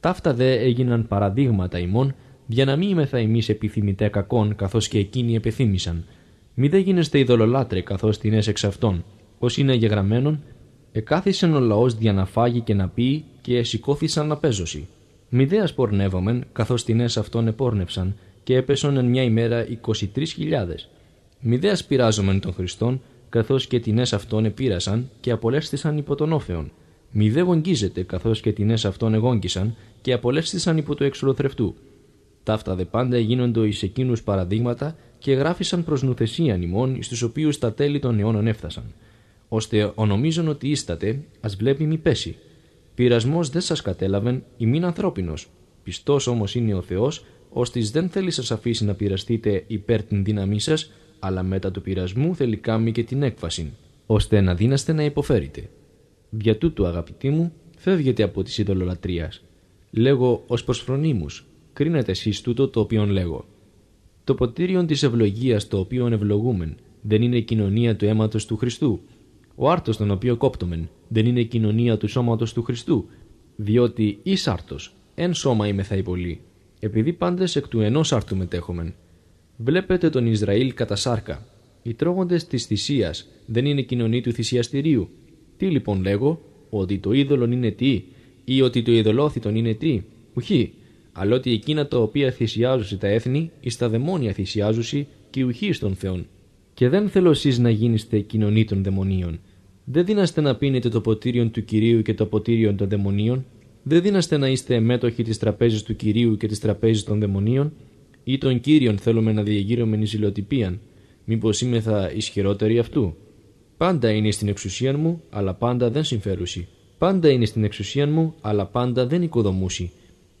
Ταύτα δε έγιναν παραδείγματα ημών, για να μην είμεθα εμείς επιθυμητέ κακών, καθώς και εκείνοι επιθύμησαν. Μη δε γίνεστε ειδωλολάτρε, καθώς την εξ αυτών. Ως είναι γεγραμμένον, εκάθισεν ο λαός δια να φάγει και να πει και σηκώθησαν απέζωση. Μηδέας πορνεύομεν, καθώς τινέ αυτών επόρνευσαν, και έπεσον εν μια ημέρα 23.000. Μηδέας πειράζομεν των Χριστών, καθώς και τινέ αυτών επήρασαν και απολέστησαν υπό τον όφεον. Μηδέ γογγίζεται, καθώς και τινέ αυτών εγόγγισαν και απολέστησαν υπό του εξολοθρευτού. Ταύτα δε πάντα γίνονται εις εκείνους παραδείγματα και γράφησαν προς νουθεσίαν ημών, στους οποίους τα τέλη των αιώνων έφτασαν. ώστε ο ότι ίσταται, ας βλέπει μη πέσει, Πειρασμός δεν σας κατέλαβεν, μην ανθρώπινος. Πιστός όμως είναι ο Θεός, ώστε δεν θέλει σας αφήσει να πειραστείτε υπέρ την δύναμή σας, αλλά μετά του πειρασμού θέλει κάμει και την έκφαση, ώστε να δύναστε να υποφέρετε. Για τούτου, αγαπητοί μου, φεύγετε από τη ειδωλολατρείας. Λέγω ως προς κρίνετε εσείς τούτο το οποίο λέγω. Το ποτήριον της ευλογίας το οποίο ευλογούμεν δεν είναι η κοινωνία του αίματος του Χριστού, ο άρτος τον οποίο κόπτομεν, δεν είναι κοινωνία του σώματος του Χριστού, διότι ή σάρτος, εν σώμα είμαι θα πολύ, επειδή πάντες εκ του ενός σάρτου μετέχομεν. Βλέπετε τον Ισραήλ κατά σάρκα. Οι τρώγοντες της θυσίας δεν είναι κοινωνία του θυσιαστηρίου. Τι λοιπόν λέγω, ότι το είδωλον είναι τι, ή ότι το ειδωλόθητον είναι τι, ουχή, αλλά ότι εκείνα τα οποία θυσιάζουσι τα έθνη, εις τα δαιμόνια θυσιάζουσι και ουχή στον Θεόν. Και δεν θέλω εσείς να γίνεστε κοινωνοί των δαιμονίων, δεν δίναστε να πίνετε το ποτήριον του Κυρίου και το ποτήριον των δαιμονίων. Δεν δίναστε να είστε μετοχοί της τραπέζης του Κυρίου και της τραπέζης των δαιμονίων. Ή τον Κύριον θέλουμε να διεγείρουμε ζηλοτυπίαν. Μήπω είμεθα ισχυρότεροι αυτού. Πάντα είναι στην εξουσία μου, αλλά πάντα δεν συμφέρουσι. Πάντα είναι στην εξουσία μου, αλλά πάντα δεν οικοδομούσι.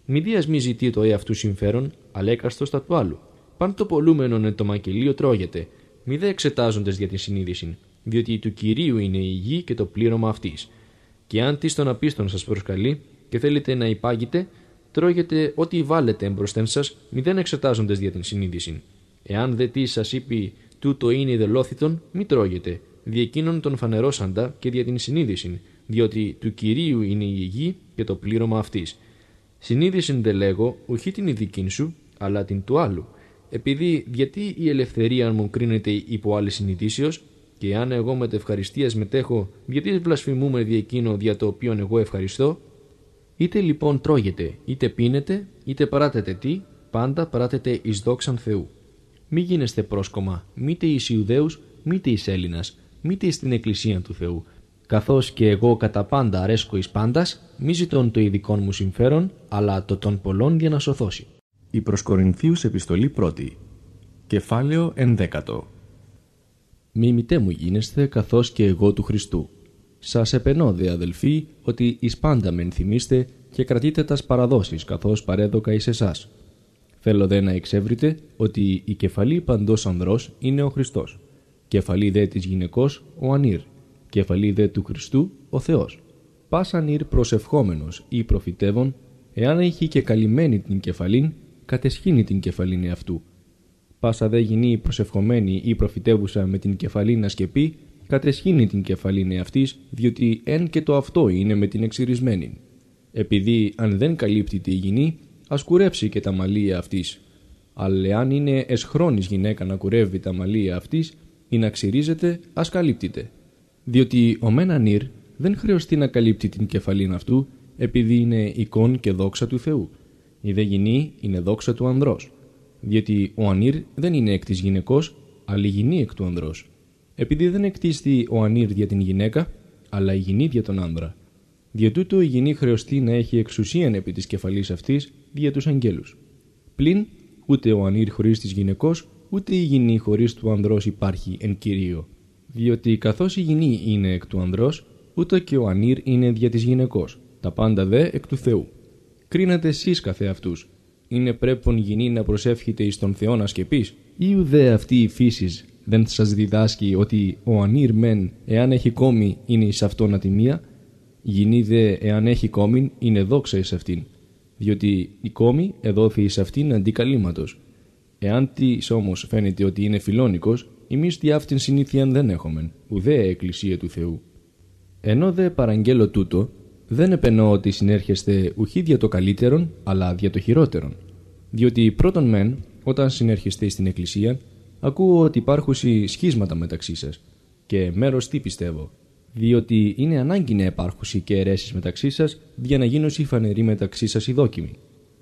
Μη δια μη ζητεί το εαυτού συμφέρον, αλλά έκαστο στα του άλλου. Παν το εν το μακελείο τρώγεται. Μη δε εξετάζοντες για την συνείδηση διότι του Κυρίου είναι η γη και το πλήρωμα αυτής. Και αν της των απίστων σας προσκαλεί και θέλετε να υπάγετε, τρώγετε ό,τι βάλετε μπροστά σας, μη δεν εξετάζοντες δια την συνείδηση. Εάν δε τι σας είπε τούτο είναι δελόθητον, μη τρώγετε, δι' εκείνον τον φανερώσαντα και δια την συνείδηση, διότι του Κυρίου είναι η γη και το πλήρωμα αυτής. Συνείδησιν δε λέγω, όχι την ειδική σου, αλλά την του άλλου. Επειδή γιατί η ελευθερία μου κρίνεται υπό άλλη συνειδήσεως, και αν εγώ με το ευχαριστίας μετέχω, γιατί βλασφημούμε δι' εκείνο δια το οποίο εγώ ευχαριστώ. Είτε λοιπόν τρώγετε, είτε πίνετε, είτε παράτετε τι, πάντα παράτετε εις δόξαν Θεού. Μη γίνεστε πρόσκομα, μήτε εις Ιουδαίους, μήτε εις Έλληνας, μήτε εις την Εκκλησία του Θεού. καθώς και εγώ κατά πάντα αρέσκω εις πάντας, μη ζητών το ειδικών μου συμφέρον, αλλά το των πολλών για να σωθώσει. Η Προσκορινθίους επιστολή πρώτη. Κεφάλαιο 11. Μιμητέ μου γίνεστε καθώς και εγώ του Χριστού. Σας επενώ, δε αδελφοί, ότι εις πάντα με ενθυμίστε και κρατείτε τας παραδόσεις καθώς παρέδοκα εις εσάς. Θέλω δε να εξεύρετε ότι η κεφαλή παντός ανδρός είναι ο Χριστός, κεφαλή δε της γυναικός ο Ανήρ, κεφαλή δε του Χριστού ο Θεός. Πας Ανήρ προσευχόμενος ή προφητεύων, εάν έχει και καλυμμένη την κεφαλήν, κατεσχύνει την κεφαλήν εαυτού, πάσα δε γινή προσευχομένη ή προφητεύουσα με την κεφαλή να σκεπεί, κατεσχύνει την κεφαλήν αυτή, διότι εν και το αυτό είναι με την εξυρισμένη. Επειδή αν δεν καλύπτει τη γυνή, α κουρέψει και τα μαλλία αυτής. Αλλά αν είναι εσχρόνη γυναίκα να κουρεύει τα μαλλία αυτής ή να ξυρίζεται, ας καλύπτεται. Διότι ο μένα νύρ δεν χρειαστεί να καλύπτει την κεφαλήν αυτού, επειδή είναι εικόν και δόξα του Θεού. Η δε είναι δόξα του ανδρός διότι ο ανήρ δεν είναι εκ της γυναικός, αλλά η γυνή εκ του ανδρός. Επειδή δεν εκτίστη ο ανήρ για την γυναίκα, αλλά η γυνή για τον άνδρα. τούτο η γυνή χρεωστεί να έχει εξουσίαν επί της κεφαλής αυτής δια τους αγγέλους. Πλην, ούτε ο ανήρ χωρίς της γυναικός, ούτε η γυνή χωρίς του ανδρός υπάρχει εν κυρίω. Διότι καθώς η γυνή είναι εκ του ανδρός, ούτε και ο ανήρ είναι δια της γυναικός, τα πάντα δε εκ του Θεού. Κρίνατε εσείς καθεαυτούς, είναι πρέπον γινή να προσεύχεται εις τον Θεό ασκεπής. σκεπείς» «Ή ουδέ αυτή η φύσης δεν σας διδάσκει ότι ο ανήρ μεν εάν έχει κόμη είναι εις αυτόν ατιμία, «Γινή δε εάν έχει κόμην είναι δόξα εις αυτήν, διότι η κόμη εδόθη εις αυτήν αντί καλύματος. Εάν τη όμως φαίνεται ότι είναι φιλόνικος, εμεί τη αυτήν συνήθειαν δεν έχομεν, ουδέ εκκλησία του Θεού. Ενώ δε παραγγέλω τούτο, δεν επενώ ότι συνέρχεστε ουχή δια το καλύτερον, αλλά δια το χειρότερον. Διότι πρώτον μεν, όταν συνέρχεστε στην Εκκλησία, ακούω ότι υπάρχουν σχίσματα μεταξύ σας. Και μέρος τι πιστεύω. Διότι είναι ανάγκη να υπάρχουν και αιρέσεις μεταξύ σας, για να γίνω φανερή μεταξύ σας η δόκιμη.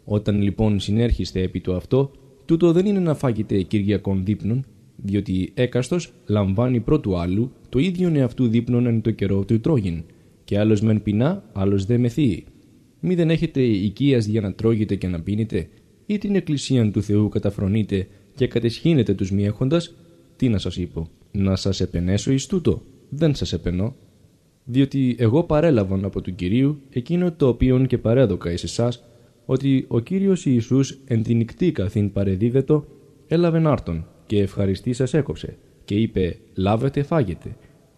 Όταν λοιπόν συνέρχεστε επί το αυτό, τούτο δεν είναι να φάγετε Κυριακών δείπνων, διότι έκαστος λαμβάνει πρώτου άλλου το ίδιο εαυτού δείπνων εν το καιρό του και άλλος μεν πεινά, άλλος δε μεθύει». Μη δεν έχετε οικίας για να τρώγετε και να πίνετε, ή την εκκλησία του Θεού καταφρονείτε και κατεσχύνετε τους μη έχοντας, τι να σας είπω, να σας επενέσω εις τούτο, δεν σας επενώ. Διότι εγώ παρέλαβαν από του Κυρίου εκείνο το οποίον και παρέδοκα εις εσάς, ότι ο Κύριος Ιησούς εν την νυχτή καθήν παρεδίδετο, έλαβεν άρτον και ευχαριστή σας έκοψε και είπε «Λάβετε, φάγετε»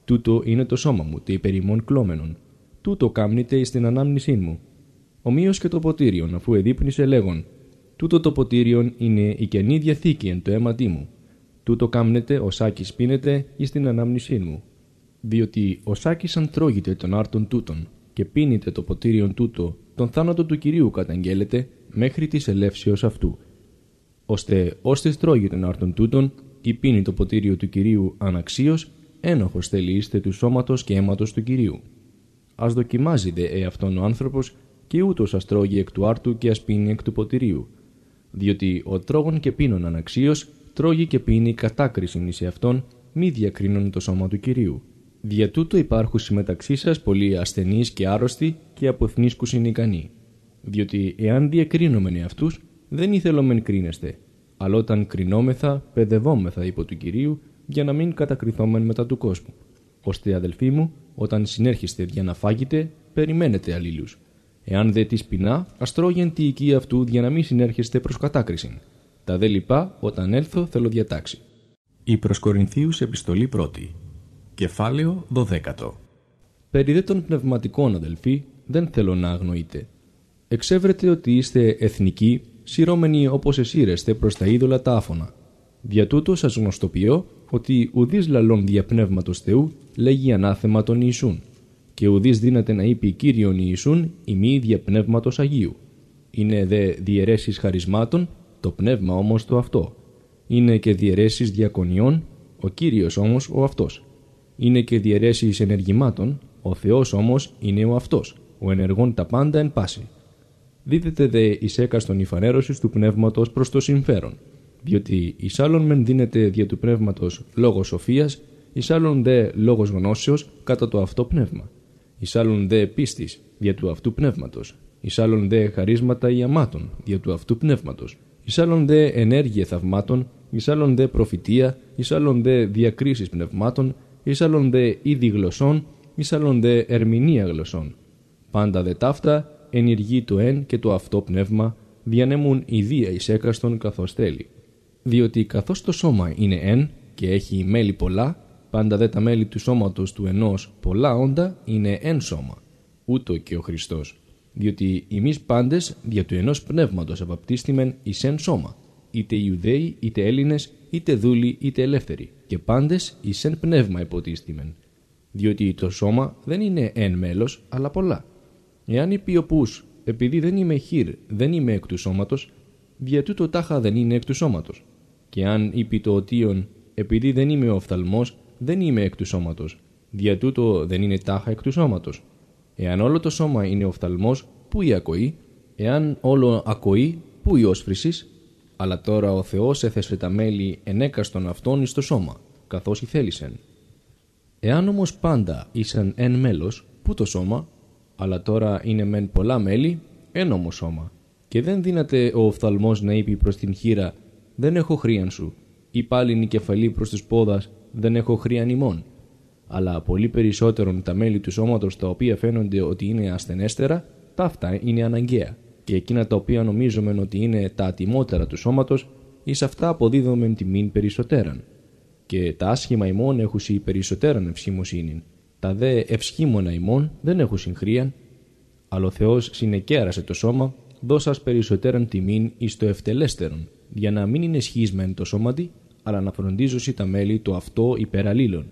Τούτο είναι το σώμα μου, τί υπερημών κλόμενον, Τούτο κάμνητε την ανάμνησή μου. Ομοίως και το ποτήριον, αφού εδείπνησε λέγον. Τούτο το ποτήριον είναι η καινή διαθήκη εν το αίματί μου. Τούτο κάμνεται ο σάκης πίνεται εις την ανάμνησή μου. Διότι ο σάκης ανθρώγεται των άρτων τούτων και πίνεται το ποτήριον τούτο, τον θάνατο του κυρίου καταγγέλλεται μέχρι της ελεύσεως αυτού. Ωστε ώστε τρώγει τον άρτων τούτων, ή πίνει το ποτήριο του κυρίου αναξίως, ένοχος είστε του σώματος και αίματος του Κυρίου. Ας δοκιμάζεται εαυτόν ο άνθρωπος και ούτως ας τρώγει εκ του άρτου και ας πίνει εκ του ποτηρίου. Διότι ο τρόγων και πίνων αναξίως τρώγει και πίνει κατάκριση εις εαυτόν, μη διακρίνουν το σώμα του Κυρίου. Δια τούτο υπάρχουν μεταξύ σας πολλοί ασθενείς και άρρωστοι και είναι ικανοί. Διότι εάν διακρίνομεν εαυτούς, δεν ήθελομεν κρίνεστε. Αλλά όταν κρινόμεθα, παιδευόμεθα υπό του κυρίου, για να μην κατακριθόμεν μετά του κόσμου. Ώστε, αδελφοί μου, όταν συνέρχεστε για να φάγετε, περιμένετε αλλήλους. Εάν δε της πεινά, τρώγεν τη οικία αυτού για να μην συνέρχεστε προς κατάκριση. Τα δε λοιπά, όταν έλθω, θέλω διατάξει. Η προ επιστολη επιστολή Κεφάλαιο 12. Περί δε των πνευματικών, αδελφοί, δεν θέλω να αγνοείτε. Εξεύρετε ότι είστε εθνικοί, σειρώμενοι όπως εσύρεστε προς τα είδωλα άφωνα. Δια τούτο σας γνωστοποιώ ότι ουδής λαλών διαπνεύματος Θεού λέγει ανάθεμα των Ιησούν και ουδής δύναται να είπε Κύριον Ιησούν ημί διαπνεύματος Αγίου. Είναι δε διαιρέσεις χαρισμάτων, το πνεύμα όμως το αυτό. Είναι και διαιρέσεις διακονιών, ο Κύριος όμως ο αυτός. Είναι και διαιρέσεις ενεργημάτων, ο Θεός όμως είναι ο αυτός, ο ενεργών τα πάντα εν πάση. Δίδεται δε εις έκαστον η του πνεύματος προς το συμφέρον, διότι η μεν δίνεται δια του πνεύματος λόγος σοφίας, εις δε λόγος γνώσεως κατά το αυτό πνεύμα. εισάλλον άλλον δε πίστης δια του αυτού πνεύματος. εισάλλον δε χαρίσματα ή αμάτων δια του αυτού πνεύματος. εισάλλον δε ενέργεια θαυμάτων, εισάλλον δε προφητεία, εισάλλον δε διακρίσεις πνευμάτων, εισάλλον άλλον δε είδη γλωσσών, εισάλλον δε ερμηνεία γλωσσών. Πάντα δε ταύτα ενεργεί το εν και το αυτό πνεύμα, διανέμουν ιδία εις έκαστον καθώς θέλει διότι καθώς το σώμα είναι εν και έχει μέλη πολλά, πάντα δε τα μέλη του σώματος του ενός πολλά όντα είναι εν σώμα, ούτω και ο Χριστός. Διότι εμεί πάντες δια του ενός πνεύματος απαπτίστημεν εις εν σώμα, είτε Ιουδαίοι, είτε Έλληνες, είτε δούλοι, είτε ελεύθεροι, και πάντες εις εν πνεύμα υποτίστημεν. Διότι το σώμα δεν είναι εν μέλος, αλλά πολλά. Εάν είπε ο επειδή δεν είμαι χείρ, δεν είμαι εκ του σώματος, δια τούτο τάχα δεν είναι εκ του σώματος. Και αν είπε το οτίον, επειδή δεν είμαι ο οφθαλμός, δεν είμαι εκ του σώματος. Δια τούτο δεν είναι τάχα εκ του σώματος. Εάν όλο το σώμα είναι οφθαλμός, πού η ακοή. Εάν όλο ακοή, πού η όσφρησης. Αλλά τώρα ο Θεός έθεσε τα μέλη ενέκαστον αυτών εις το σώμα, καθώς η θέλησεν. Εάν όμως πάντα ήσαν εν μέλος, πού το σώμα, αλλά τώρα είναι μεν πολλά μέλη, εν όμως σώμα. Και δεν δύναται ο οφθαλμός να είπε προς την χείρα δεν έχω χρίαν σου, ή πάλιν η κεφαλή προς τους πόδας, δεν έχω χρίαν ημών. Αλλά πολύ περισσότερον τα μέλη του σώματος τα οποία φαίνονται ότι είναι ασθενέστερα, τα αυτά είναι αναγκαία. Και εκείνα τα οποία νομίζουμε ότι είναι τα ατιμότερα του σώματος, εις αυτά αποδίδομεν τιμήν περισσότεραν. Και τα άσχημα ημών έχουν έχουσι περισσότεραν ευσχήμοσύνη. Τα δε ευσχήμωνα ημών δεν έχουν χρίαν. Αλλά ο Θεός συνεκέρασε το σώμα, δώσας περισσότεραν τιμήν εις το ευτελέστερον για να μην είναι σχίσμεν το σώματι, αλλά να φροντίζωσι τα μέλη του αυτό υπεραλλήλων.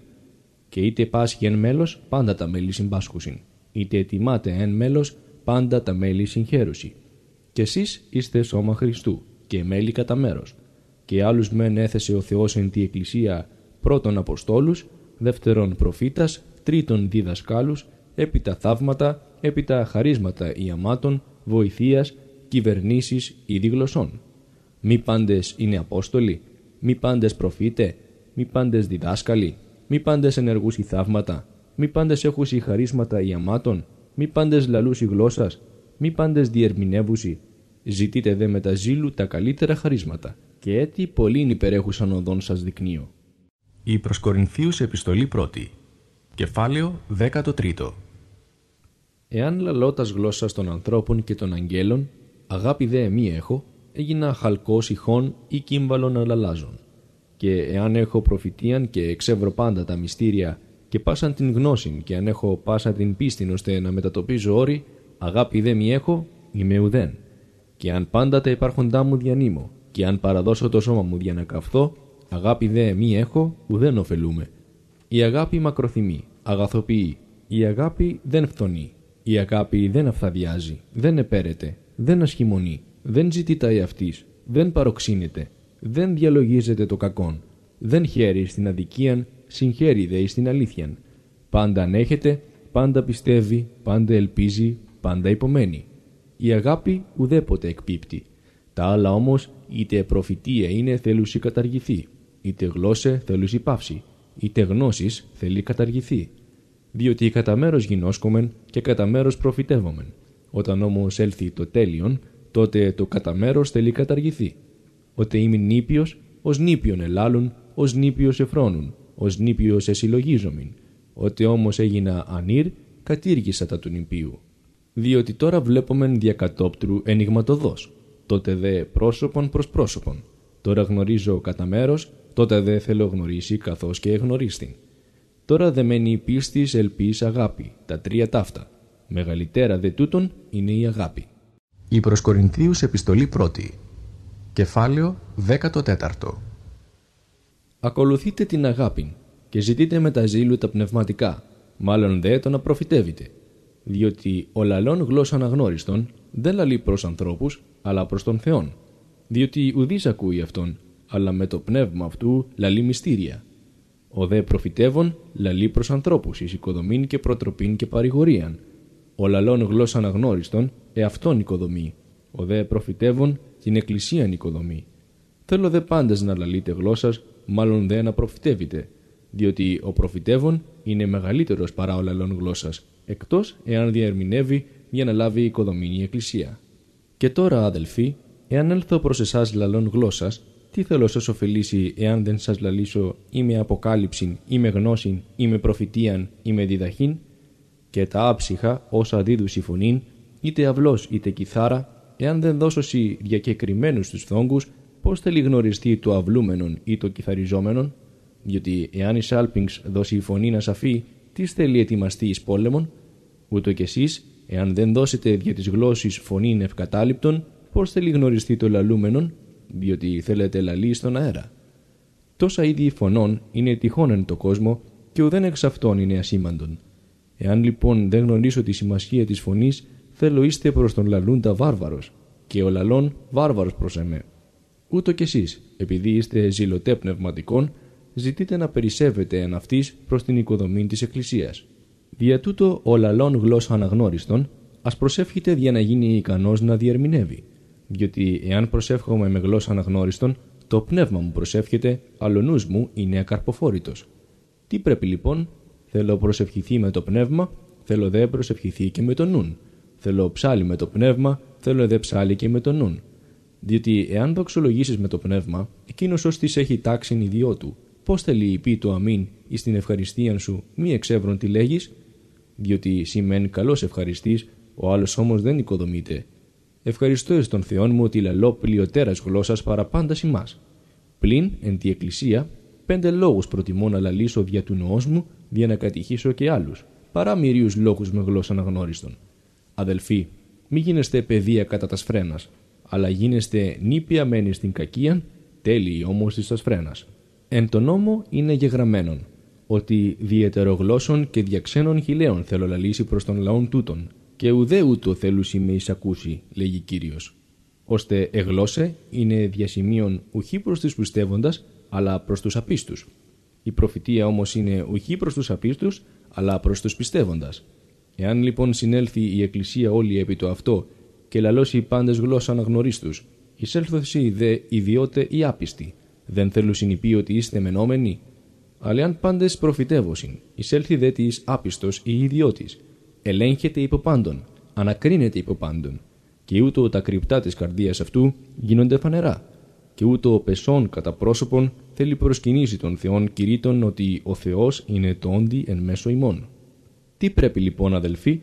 Και είτε πάσχει εν μέλος πάντα τα μέλη συμπάσχουσιν. Είτε ετοιμάται εν μέλος πάντα τα μέλη συγχαίρουσι. Και εσείς είστε σώμα Χριστού και μέλη κατά μέρος. Και άλλους μεν έθεσε ο Θεός εν τη Εκκλησία πρώτον Αποστόλους, δεύτερον Προφήτας, τρίτον διδασκάλους, επί τα θαύματα, επί τα χαρίσματα ιαμάτων, βοηθείας, κυβερνήσεις ήδη γλωσσών. Μη πάντες είναι Απόστολοι, μη πάντες προφήτε, μη πάντες διδάσκαλοι, μη πάντες ενεργούς ή θαύματα, μη πάντες έχουσι χαρίσματα οι αμάτων, μη πάντες λαλούς η γλώσσας, μη πάντες διερμηνεύουσι. Ζητείτε δε με τα ζήλου τα καλύτερα χαρίσματα, και έτσι πολλήν υπερέχουσαν οδόν σας δεικνύω. Η Προσκορινθίου επιστολή πρώτη. Κεφάλαιο 13. Εάν λαλώ γλώσσα γλώσσας των ανθρώπων και των αγγέλων, αγάπη δε εμεί έχω, έγινα χαλκός ηχών ή κύμβαλων αλλαλάζων. Και εάν έχω προφητείαν και εξεύρω πάντα τα μυστήρια και πάσαν την γνώση και αν έχω πάσα την πίστη ώστε να μετατοπίζω όρη, αγάπη δε μη έχω, είμαι ουδέν. Και αν πάντα τα υπάρχοντά μου διανύμω, και αν παραδώσω το σώμα μου για να καυθώ, αγάπη δε μη έχω, ουδέν ωφελούμε. Η αγάπη μακροθυμεί, αγαθοποιεί. Η αγάπη δεν φθονεί. Η αγάπη δεν αυθαδιάζει, δεν επέρεται, δεν ασχημονεί. Δεν τα αυτής, δεν παροξύνεται, δεν διαλογίζεται το κακόν, δεν χαίρει στην αδικίαν, συγχαίρει δε στην οδέ Πάντα ανέχεται, πάντα πιστεύει, πάντα ελπίζει, πάντα υπομένει. Η αγάπη ουδέποτε εκπίπτει. Τα άλλα ομω είτε προφητεία είναι θέλουσι καταργηθεί, είτε γλώσσε η πάυση, είτε γνώσεις θέλει καταργηθεί. Διότι κατά μέρος γινώσκομεν και κατά μέρος προφητεύομεν. Όταν όμως έλθει το τέλειον, τότε το κατά μέρο θέλει καταργηθεί. Οτε ήμουν νήπιος, ως νήπιον ελάλουν, ω νύπιο εφρώνουν, ως νήπιος εσυλλογίζομην. Οτε όμως έγινα ανήρ, κατήργησα τα του νηπίου. Διότι τώρα βλέπομεν διακατόπτρου ενηγματοδός, τότε δε πρόσωπον προς πρόσωπον. Τώρα γνωρίζω κατά μέρο, τότε δε θέλω γνωρίσει καθώς και εγνωρίστην. Τώρα δε μένει πίστης, ελπής, αγάπη, τα τρία ταύτα. Μεγαλυτέρα δε τούτων είναι η αγάπη. Η προς επιστολη επιστολή Κεφάλαιο 14 Ακολουθείτε την αγάπη και ζητείτε με τα ζήλου τα πνευματικά, μάλλον δε το να προφητεύετε. Διότι ο λαλών γλώσσα αναγνώριστον δεν λαλεί προς ανθρώπους, αλλά προς τον Θεόν. Διότι ουδής ακούει αυτόν, αλλά με το πνεύμα αυτού λαλεί μυστήρια. Ο δε προφητεύων λαλεί προς ανθρώπους, εις οικοδομήν και προτροπήν και παρηγορίαν. Ο λαλών γλώσσα αναγνώριστον εαυτόν οικοδομεί, ο δε προφητεύων την εκκλησία οικοδομεί. Θέλω δε πάντες να λαλείτε γλώσσας, μάλλον δε να προφητεύετε, διότι ο προφητεύων είναι μεγαλύτερος παρά ο λαλών γλώσσας, εκτός εάν διαρμηνεύει για να λάβει οικοδομήν η εκκλησία. Και τώρα, αδελφοί, εάν έλθω προς εσάς λαλών γλώσσας, τι θέλω σας ωφελήσει εάν δεν σας λαλήσω ή με αποκάλυψην ή με γνώση ή με προφητείαν ή με διδαχήν και τα άψυχα όσα φωνήν είτε αυλός είτε κιθάρα, εάν δεν δώσωση διακεκριμένους τους θόγκου, πώς θέλει γνωριστεί το αυλούμενον ή το κιθαριζόμενον, διότι εάν εις άλπινγκς δώσει η φωνή να σαφεί, τι θέλει ετοιμαστεί η σαλπινγκ δωσει η φωνη να σαφει τι θελει ετοιμαστει εις πολεμον ουτω κι εσείς, εάν δεν δώσετε δια της γλώσσης φωνή ευκατάληπτον, πώς θέλει γνωριστεί το λαλούμενον, διότι θέλετε λαλή στον αέρα. Τόσα είδη φωνών είναι τυχόν εν το κόσμο και ουδέν εξ αυτών είναι ασήμαντον. Εάν λοιπόν δεν γνωρίσω τη σημασία της φωνής, θέλω είστε προς τον λαλούντα βάρβαρος και ο λαλών βάρβαρος προς εμέ. Ούτω κι εσείς, επειδή είστε ζηλωτέ πνευματικών, ζητείτε να περισσεύετε εν αυτής προς την οικοδομή της Εκκλησίας. Δια τούτο ο λαλών γλώσσα αναγνώριστον, ας προσεύχεται για να γίνει ικανός να διερμηνεύει. Διότι εάν προσεύχομαι με γλώσσα αναγνώριστον, το πνεύμα μου προσεύχεται, ο μου είναι ακαρποφόρητος. Τι πρέπει λοιπόν, θέλω προσευχηθεί με το πνεύμα, θέλω δε προσευχηθεί και με το νουν. Θέλω ψάλι με το πνεύμα, θέλω δε ψάλι και με το νουν. Διότι εάν δοξολογήσεις με το πνεύμα, εκείνος ως τη έχει τάξην ιδιό του. Πώς θέλει η το αμήν εις την ευχαριστίαν σου, μη εξεύρων τι λέγεις. Διότι σημαίνει καλό ευχαριστή, ο άλλος όμως δεν οικοδομείται. Ευχαριστώ εις τον Θεόν μου ότι λαλώ πλειοτέρας γλώσσας παραπάντα ημά. Πλην εν τη Εκκλησία, πέντε λόγους προτιμώ να λαλήσω δια του νοός μου, δια να κατηχήσω και άλλους, παρά μυρίους λόγους με γλώσσα αναγνώριστον. Αδελφοί, μη γίνεστε παιδεία κατά τας σφρένα, αλλά γίνεστε νύπια μένει στην κακία, τέλειοι όμως τα σφρένα. Εν το νόμο είναι γεγραμμένον, ότι διαιτερογλώσσων και διαξένων χιλέων θέλω λαλήσει προς τον λαόν τούτον, και ουδέ ούτω θέλουσι με εισακούσει, λέγει Κύριος. Ώστε εγλώσσε είναι διασημείων ουχή προς τους πιστεύοντας, αλλά προς τους απίστους. Η προφητεία όμως είναι ουχή προς τους απίστους, αλλά προς τους πιστεύοντας. Εάν λοιπόν συνέλθει η Εκκλησία όλη επί το αυτό και λαλώσει πάντες γλώσσα αναγνωρίστου, εισέλθωση δε ιδιώτε ή άπιστοι, δεν θέλουν συνειπεί ότι είστε μενόμενοι. Αλλά αν πάντες προφητεύωσιν, εισέλθει δε της άπιστος ή ιδιώτης, ελέγχεται υπό πάντων, ανακρίνεται υπό πάντων, και ούτω τα κρυπτά της καρδίας αυτού γίνονται φανερά, και ούτω πεσόν κατά πρόσωπον θέλει προσκυνήσει των Θεών κηρύττων ότι ο Θεός είναι το όντι εν μέσω ημών. Τι πρέπει λοιπόν αδελφοί,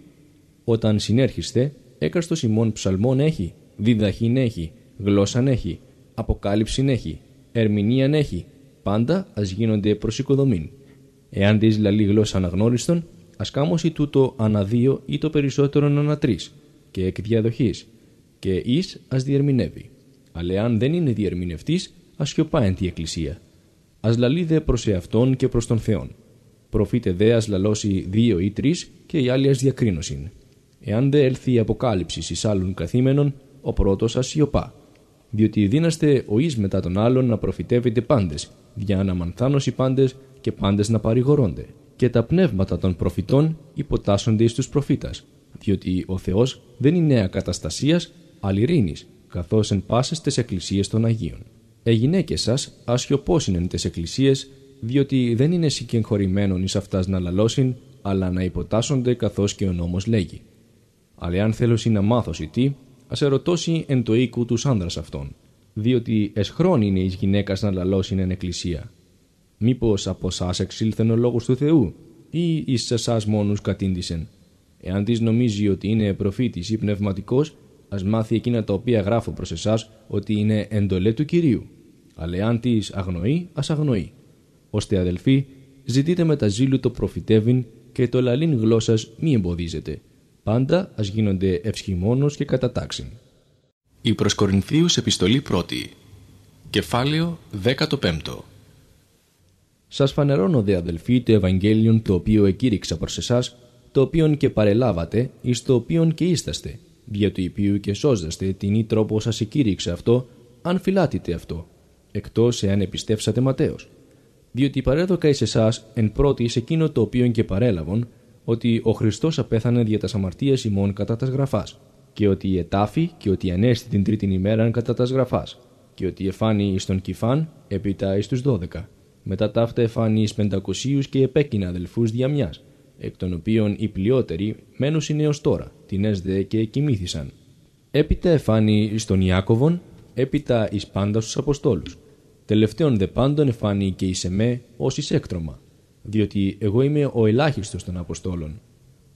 όταν συνέρχεστε, έκαστος ημών ψαλμών έχει, διδαχήν έχει, γλώσσαν έχει, αποκάλυψην έχει, ερμηνείαν έχει, πάντα ας γίνονται προς οικοδομήν. Εάν της λαλή γλώσσα αναγνώριστον, ας κάμωση τούτο ανά δύο ή το περισσότερο ανά τρεις, και εκ διαδοχής, και εις ας διερμηνεύει. Αλλά εάν δεν είναι διερμηνευτής, ας σιωπά εν τη εκκλησία. Ας λαλεί δε προς εαυτόν και προς τον Θεόν προφήτε δέας λαλώσει δύο ή τρεις και οι άλλοι ας διακρίνωσιν. Εάν δε έλθει η αποκάλυψη εις άλλων καθήμενων, ο πρώτος ας σιωπά. Διότι δίναστε ο εις μετά τον άλλον να προφητεύετε πάντε, για να μανθάνωση πάντες και πάντες να παρηγορώνται. Και τα πνεύματα των προφητών υποτάσσονται εις τους προφήτας, διότι ο Θεός δεν είναι ακαταστασίας, αλλά ειρήνη, καθώς εν πάσες τι εκκλησίες των Αγίων. Ε γυναίκε σα, ασιωπόσιν εν τι εκκλησίες διότι δεν είναι συγκεγχωρημένον εις αυτάς να λαλώσιν, αλλά να υποτάσσονται καθώς και ο νόμος λέγει. Αλλά εάν θέλωσι να ή τι, ας ερωτώσει εν το οίκου τους άνδρας αυτών, διότι εσχρόν είναι εις γυναίκας να λαλώσιν εν εκκλησία. Μήπως από σας εξήλθεν ο λόγος του Θεού ή εις εσάς μόνους κατήντησεν. Εάν της νομίζει ότι είναι προφήτης ή πνευματικός, ας μάθει εκείνα τα οποία γράφω προς εσάς ότι είναι εντολέ του Κυρίου. Αλλά αν της αγνοεί, αγνοεί ώστε αδελφοί ζητείτε με τα ζήλου το προφητεύειν και το λαλήν γλώσσας μη εμποδίζετε. Πάντα ας γίνονται ευσχημόνος και κατατάξιν. Η προσκορινθίου επιστολή πρώτη. Κεφάλαιο 15. Σας φανερώνω δε αδελφοί το Ευαγγέλιον το οποίο εκήρυξα προς εσάς, το οποίο και παρελάβατε, εις το οποίο και ίσταστε, δια του οποίου και σώζαστε την ή τρόπο σας εκήρυξε αυτό, αν φυλάτητε αυτό, εκτός εάν επιστέψατε ματέως» διότι παρέδωκα εις εσάς εν πρώτη σε εκείνο το οποίο και παρέλαβον, ότι ο Χριστός απέθανε δια τας αμαρτίας ημών κατά τας γραφάς, και ότι ετάφη και ότι ανέστη την τρίτην ημέραν κατά τας γραφάς, και ότι εφάνει εις τον Κιφάν, επίτα εις τους δώδεκα. Μετά ταύτα εφάνει εις πεντακοσίους και επέκεινα αδελφούς διαμιάς, εκ των οποίων οι πλειότεροι μένουσιν έως τώρα, την έσδε και κοιμήθησαν. Έπειτα εφάνει εις τον Ιάκωβον, έπειτα εις πάντα στους Αποστόλους, Τελευταίων δε πάντων και εις εμέ ως εις έκτρωμα, διότι εγώ είμαι ο ελάχιστος των Αποστόλων.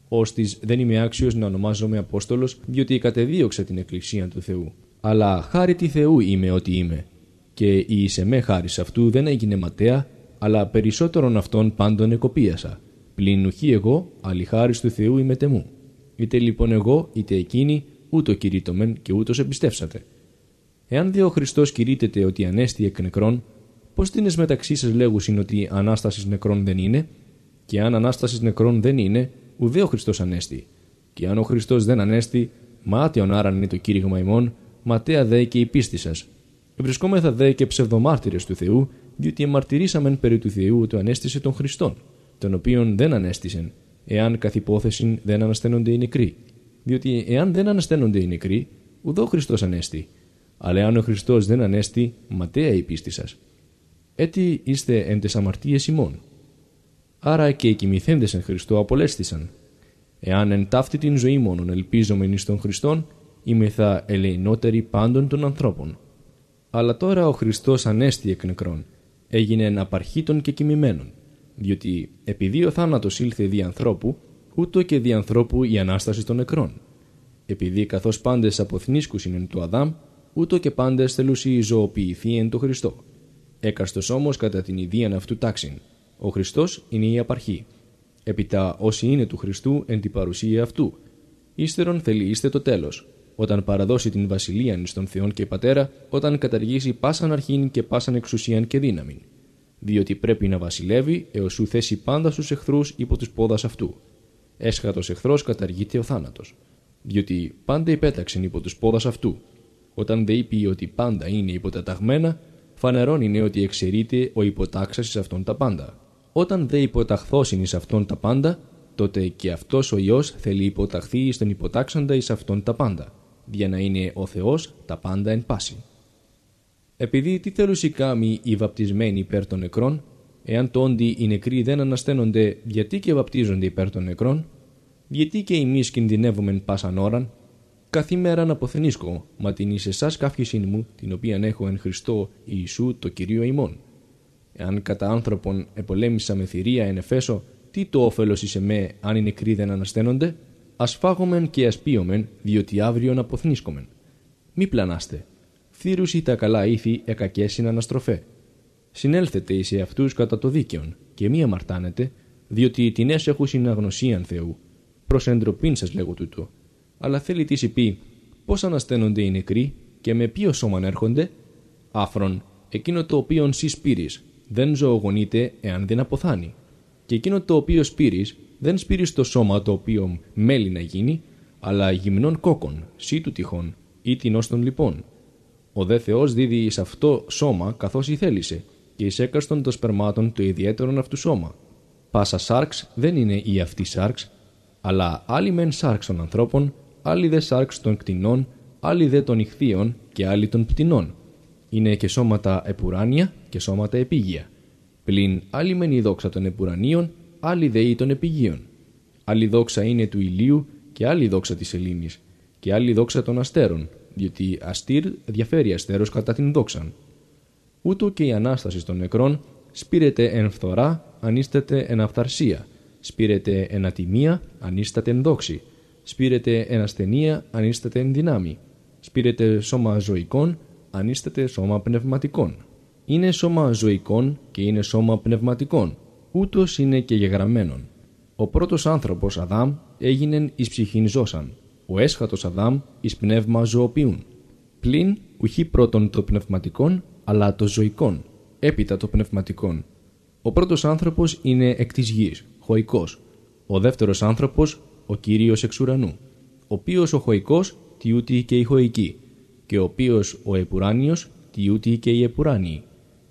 Ώστι δεν είμαι άξιος να ονομάζομαι Απόστολος, διότι κατεδίωξα την Εκκλησία του Θεού. Αλλά χάρη τη Θεού είμαι ότι είμαι. Και η εις χάρη χάρις αυτού δεν έγινε ματέα, αλλά περισσότερον αυτών πάντων εκοπίασα. Πλην ουχή εγώ, αλλη χάρης του Θεού είμαι τεμού. Είτε λοιπόν εγώ, είτε εκείνη, ούτω κηρύττωμεν και ούτως εμπιστεύσατε. Εάν δε ο Χριστός κηρύτεται ότι ανέστη εκ νεκρών, πώς τίνες μεταξύ σας λέγουσιν ότι ανάστασης νεκρών δεν είναι, και αν ανάστασης νεκρών δεν είναι, ουδέ ο Χριστός ανέστη. Και αν ο Χριστός δεν ανέστη, μάταιον άραν είναι το κήρυγμα ημών, ματέα δε και η πίστη σας. Βρισκόμεθα δε και ψευδομάρτυρες του Θεού, διότι εμαρτυρήσαμεν περί του Θεού ότι ανέστησε τον Χριστόν, τον οποίον δεν ανέστησεν, εάν καθ' υπόθεση δεν ανασταίνονται οι νεκροί. Διότι εάν δεν ανασταίνονται οι νεκροί, ο Χριστός ανέστη, αλλά εάν ο Χριστός δεν ανέστη, ματέα η πίστη σας. Έτσι είστε εν τες αμαρτίες ημών. Άρα και οι κοιμηθέντες εν Χριστό απολέστησαν. Εάν εν ταύτη την ζωή μόνον ελπίζομεν εις τον Χριστόν, είμαι θα ελεηνότερη πάντων των ανθρώπων. Αλλά τώρα ο Χριστός ανέστη εκ νεκρών, έγινε απαρχήτων και κοιμημένων, διότι επειδή ο θάνατος ήλθε δι' ανθρώπου, ούτω και δι' ανθρώπου η Ανάσταση των νεκρών. Επειδή καθώς πάντες αποθνίσκου είναι του Αδάμ, ούτω και πάντε η ζωοποιηθεί εν το Χριστό. Έκαστος όμως κατά την ιδίαν αυτού τάξην. Ο Χριστός είναι η απαρχή. Επιτά όσοι είναι του Χριστού εν την παρουσία αυτού. Ύστερον είστε το τέλος. Όταν παραδώσει την βασιλείαν ει τον Θεόν και Πατέρα, όταν καταργήσει πάσαν αρχήν και πάσαν εξουσίαν και δύναμη. Διότι πρέπει να βασιλεύει έως σου θέσει πάντα στους εχθρούς υπό τους πόδας αυτού. Έσχατος εχθρός καταργείται ο θάνατος. Διότι πάντα υπέταξεν υπό τους πόδας αυτού όταν δε είπε ότι πάντα είναι υποταταγμένα, φανερώνει ότι εξαιρείται ο υποτάξας εις αυτόν τα πάντα. Όταν δε υποταχθός είναι εις αυτόν τα πάντα, τότε και αυτός ο Υιός θέλει υποταχθεί εις τον υποτάξαντα εις αυτόν τα πάντα, για να είναι ο Θεός τα πάντα εν πάση. Επειδή τι θέλουν οι κάμοι οι βαπτισμένοι υπέρ των νεκρών, εάν το όντι οι νεκροί δεν ανασταίνονται γιατί και βαπτίζονται υπέρ των νεκρών, γιατί και εμείς κινδυνεύουμε πάσαν ώραν, Καθημέραν αποθενίσκω, μα την εις εσάς μου, την οποία έχω εν Χριστώ Ιησού το Κυρίο ημών. Εάν κατά άνθρωπον επολέμησα με θηρία εν εφέσω, τι το όφελος εις εμέ αν οι νεκροί δεν ανασταίνονται. Ας φάγομεν και ας πείομεν, διότι αύριον αποθνίσκομεν. Μη πλανάστε. ή τα καλά ήθη εκακέσιν αναστροφέ. Συνέλθετε εις εαυτούς κατά το δίκαιον και μη αμαρτάνετε, διότι οι τινές έχουν συναγνωσίαν Θεού. Προς εντροπήν σας λέγω τούτο αλλά θέλει τι σου πει πώς ανασταίνονται οι νεκροί και με ποιο σώμα έρχονται, άφρον, εκείνο το οποίο σύ σπήρεις, δεν ζωογονείται εάν δεν αποθάνει. Και εκείνο το οποίο σπήρεις, δεν σπήρεις το σώμα το οποίο μέλει να γίνει, αλλά γυμνών κόκκων, σύ του τυχόν, ή την όστον λοιπόν. Ο δε Θεός δίδει εις αυτό σώμα καθω η θέλησε, και εις έκαστον των σπερμάτων το ιδιαίτερον αυτού σώμα. Πάσα σάρξ δεν είναι η αυτή σάρξ, αλλά άλλη μεν σάρξ των ανθρώπων άλλοι δε σάρξ των κτηνών, άλλοι δε των ηχθείων και άλλοι των πτηνών. Είναι και σώματα επουράνια και σώματα επίγεια. Πλην άλλη μεν η δόξα των επουρανίων, άλλη δε η των επιγείων. Άλλη δόξα είναι του ηλίου και άλλη δόξα της σελήνη, και άλλη δόξα των αστέρων, διότι αστήρ διαφέρει αστέρος κατά την δόξαν. Ούτω και η ανάσταση των νεκρών σπήρεται εν φθορά, ανίσταται εν αυθαρσία, σπήρεται εν ατιμία, ανίσταται εν δόξη, Σπήρετε εν ασθενεία αν είστε εν δυνάμει. Σπήρετε σώμα ζωικών αν σώμα πνευματικών. Είναι σώμα ζωικών και είναι σώμα πνευματικών. Ούτως είναι και γεγραμμένον. Ο πρώτος άνθρωπος Αδάμ έγινε εις ψυχήν ζώσαν. Ο έσχατος Αδάμ εις πνεύμα ζωοποιούν. Πλην ουχή πρώτον το πνευματικόν, αλλά το ζωικόν, έπειτα το πνευματικόν. Ο πρώτος άνθρωπος είναι εκ της γης, χωικός. Ο δεύτερος άνθρωπος ο Κύριος εξ ουρανού, ο οποίος ο χωικό, τη και η Χωϊκή, και ο οποίος ο επουράνιος τη και η επουράνιοι.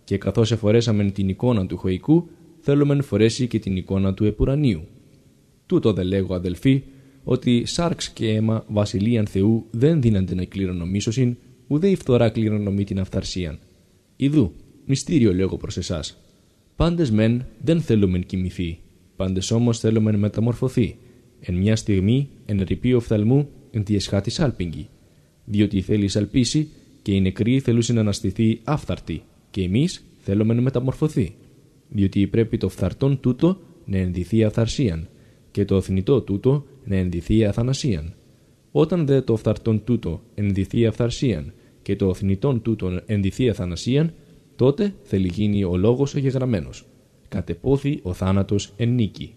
Και καθώς εφορέσαμε την εικόνα του Χωϊκού, θέλομεν φορέσει και την εικόνα του επουρανίου. Τούτο δε λέγω αδελφοί, ότι σάρξ και αίμα βασιλείαν Θεού δεν δίνανται να κληρονομήσωσιν, ουδέ η φθορά κληρονομεί την αυθαρσίαν. Ιδού, μυστήριο λέγω προς εσάς. Πάντες μεν δεν θέλουμε κοιμηθεί, πάντες όμως θέλουμε μεταμορφωθεί, Εν μια στιγμή εν ο φθαλμού εν τη εσχάτη σάλπιγγι. Διότι θέλει σαλπίσει και οι νεκροί θέλουν να αναστηθεί άφθαρτη και εμείς θέλουμε να μεταμορφωθεί. Διότι πρέπει το φθαρτόν τούτο να ενδυθεί αθαρσίαν και το οθνητό τούτο να ενδυθεί αθανασίαν. Όταν δε το φθαρτόν τούτο ενδυθεί αφθαρσίαν και το οθνητό τούτο ενδυθεί αθανασίαν, τότε θελει γίνει ο λόγος εγεγραμμένο. Κατεπόθη ο θάνατος εν νίκη.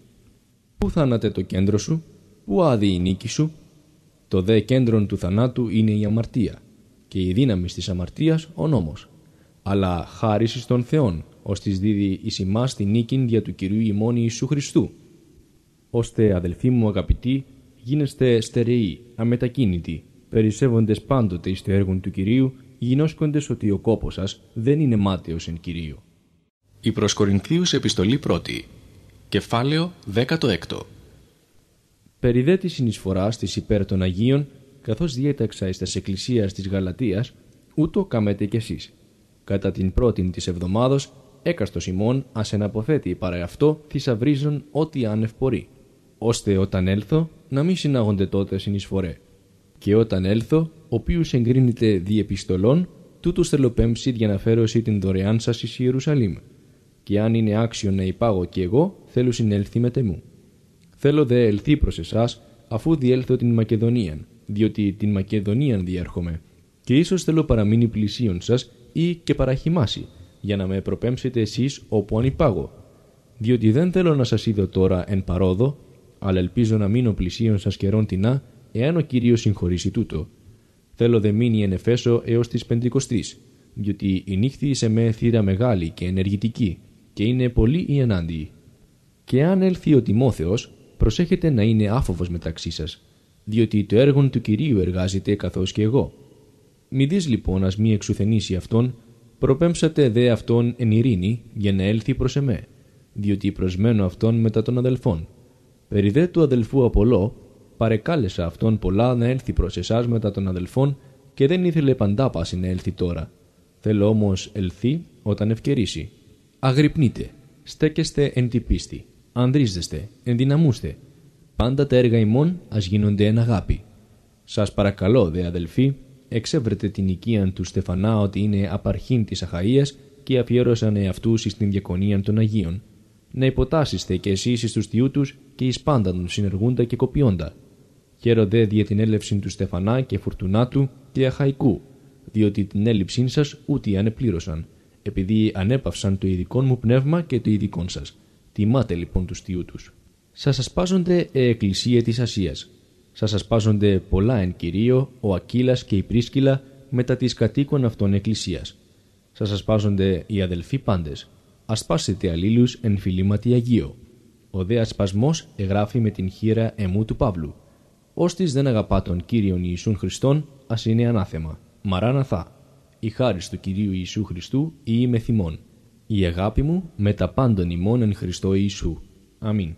Πού θάνατε το κέντρο σου, πού άδει η νίκη σου. Το δε κέντρο του θανάτου είναι η αμαρτία και η δύναμη της αμαρτίας ο νόμος. Αλλά χάρις των Θεών, ως της δίδει εις ημάς την νίκην δια του Κυρίου ημών Ιησού Χριστού. Ώστε αδελφοί μου αγαπητοί, γίνεστε στερεοί, αμετακίνητοι, περισσεύοντες πάντοτε εις το έργο του Κυρίου, γινώσκοντες ότι ο κόπος σας δεν είναι μάταιος εν Κυρίου. Η προς επιστολή πρώτη, Κεφάλαιο 16 Περιδέ τη συνεισφορά τη υπέρ των Αγίων, καθώς διέταξα εις τη Εκκλησίας της Γαλατεία, ούτω κάμετε κι εσείς. Κατά την πρώτη της εβδομάδος, έκαστος ημών, ας εναποθέτει παρά αυτό θησαυρίζον ό,τι άνευ μπορεί, ώστε όταν έλθω να μην συνάγονται τότε συνεισφορέ. Και όταν έλθω, ο οποίος εγκρίνεται διεπιστολών, τούτους θελοπέμψει για να φέρω την δωρεάν σας εις Ιερουσαλήμ και αν είναι άξιο να υπάγω κι εγώ, θέλω συνέλθει μετε μου. Θέλω δε ελθεί προς εσάς, αφού διέλθω την Μακεδονία... διότι την Μακεδονία διέρχομαι, και ίσως θέλω παραμείνει πλησίον σας ή και παραχυμάσει, για να με προπέμψετε εσείς όπου αν υπάγω. Διότι δεν θέλω να σας είδω τώρα εν παρόδο, αλλά ελπίζω να μείνω πλησίον σας καιρόν εάν ο Κύριος συγχωρήσει τούτο. Θέλω δε μείνει εν Εφέσω έως τις 53, διότι η νύχτη σε με θύρα μεγάλη και ενεργητική, και είναι πολλοί οι ενάντιοι. Και αν έλθει ο Τιμόθεος, προσέχετε να είναι άφοβος μεταξύ σας, διότι το έργο του Κυρίου εργάζεται καθώς και εγώ. Μη δεις λοιπόν ας μη εξουθενήσει αυτόν, προπέμψατε δε αυτόν εν ειρήνη για να έλθει προς εμέ, διότι προσμένω αυτόν μετά των αδελφών. Περί δε του αδελφού Απολό, παρεκάλεσα αυτόν πολλά να έλθει προς εσάς μετά των αδελφών και δεν ήθελε παντά πάση να έλθει τώρα. Θέλω όμως ελθεί όταν ευκαιρίσει. Αγρυπνείτε, στέκεστε εν τη πίστη, ανδρίζεστε, ενδυναμούστε. Πάντα τα έργα ημών ας γίνονται εν αγάπη. Σας παρακαλώ, δε αδελφοί, εξευρετε την οικία του Στεφανά ότι είναι απαρχήν της Αχαΐας και αφιέρωσαν εαυτούς στην την διακονία των Αγίων. Να υποτάσσεστε και εσείς εις τους θείου τους και εις πάντα τον συνεργούντα και κοπιώντα. Χαίρο δε δια την έλευση του Στεφανά και του και Αχαϊκού, διότι την έλλειψή σα ούτε ανεπλήρωσαν επειδή ανέπαυσαν το ειδικό μου πνεύμα και το ειδικό σας. Τιμάτε λοιπόν τους θείου τους. Σας ασπάζονται η ε, εκκλησία της Ασίας. Σας ασπάζονται πολλά εν κυρίω ο Ακύλας και η Πρίσκυλα μετά της κατοίκων αυτών εκκλησίας. Σας ασπάζονται οι αδελφοί πάντες. Ασπάσετε αλλήλους εν φιλήματι Αγίο. Ο δε ασπασμός εγγράφει με την χείρα εμού του Παύλου. Ώστι δεν αγαπά τον κύριον Ιησούν Χριστόν, ας είναι ανάθεμα. Μαράναθα η χάρις του Κυρίου Ιησού Χριστού ή με θυμών. Η αγάπη μου με τα πάντων ημών εν Χριστώ Ιησού. Αμήν.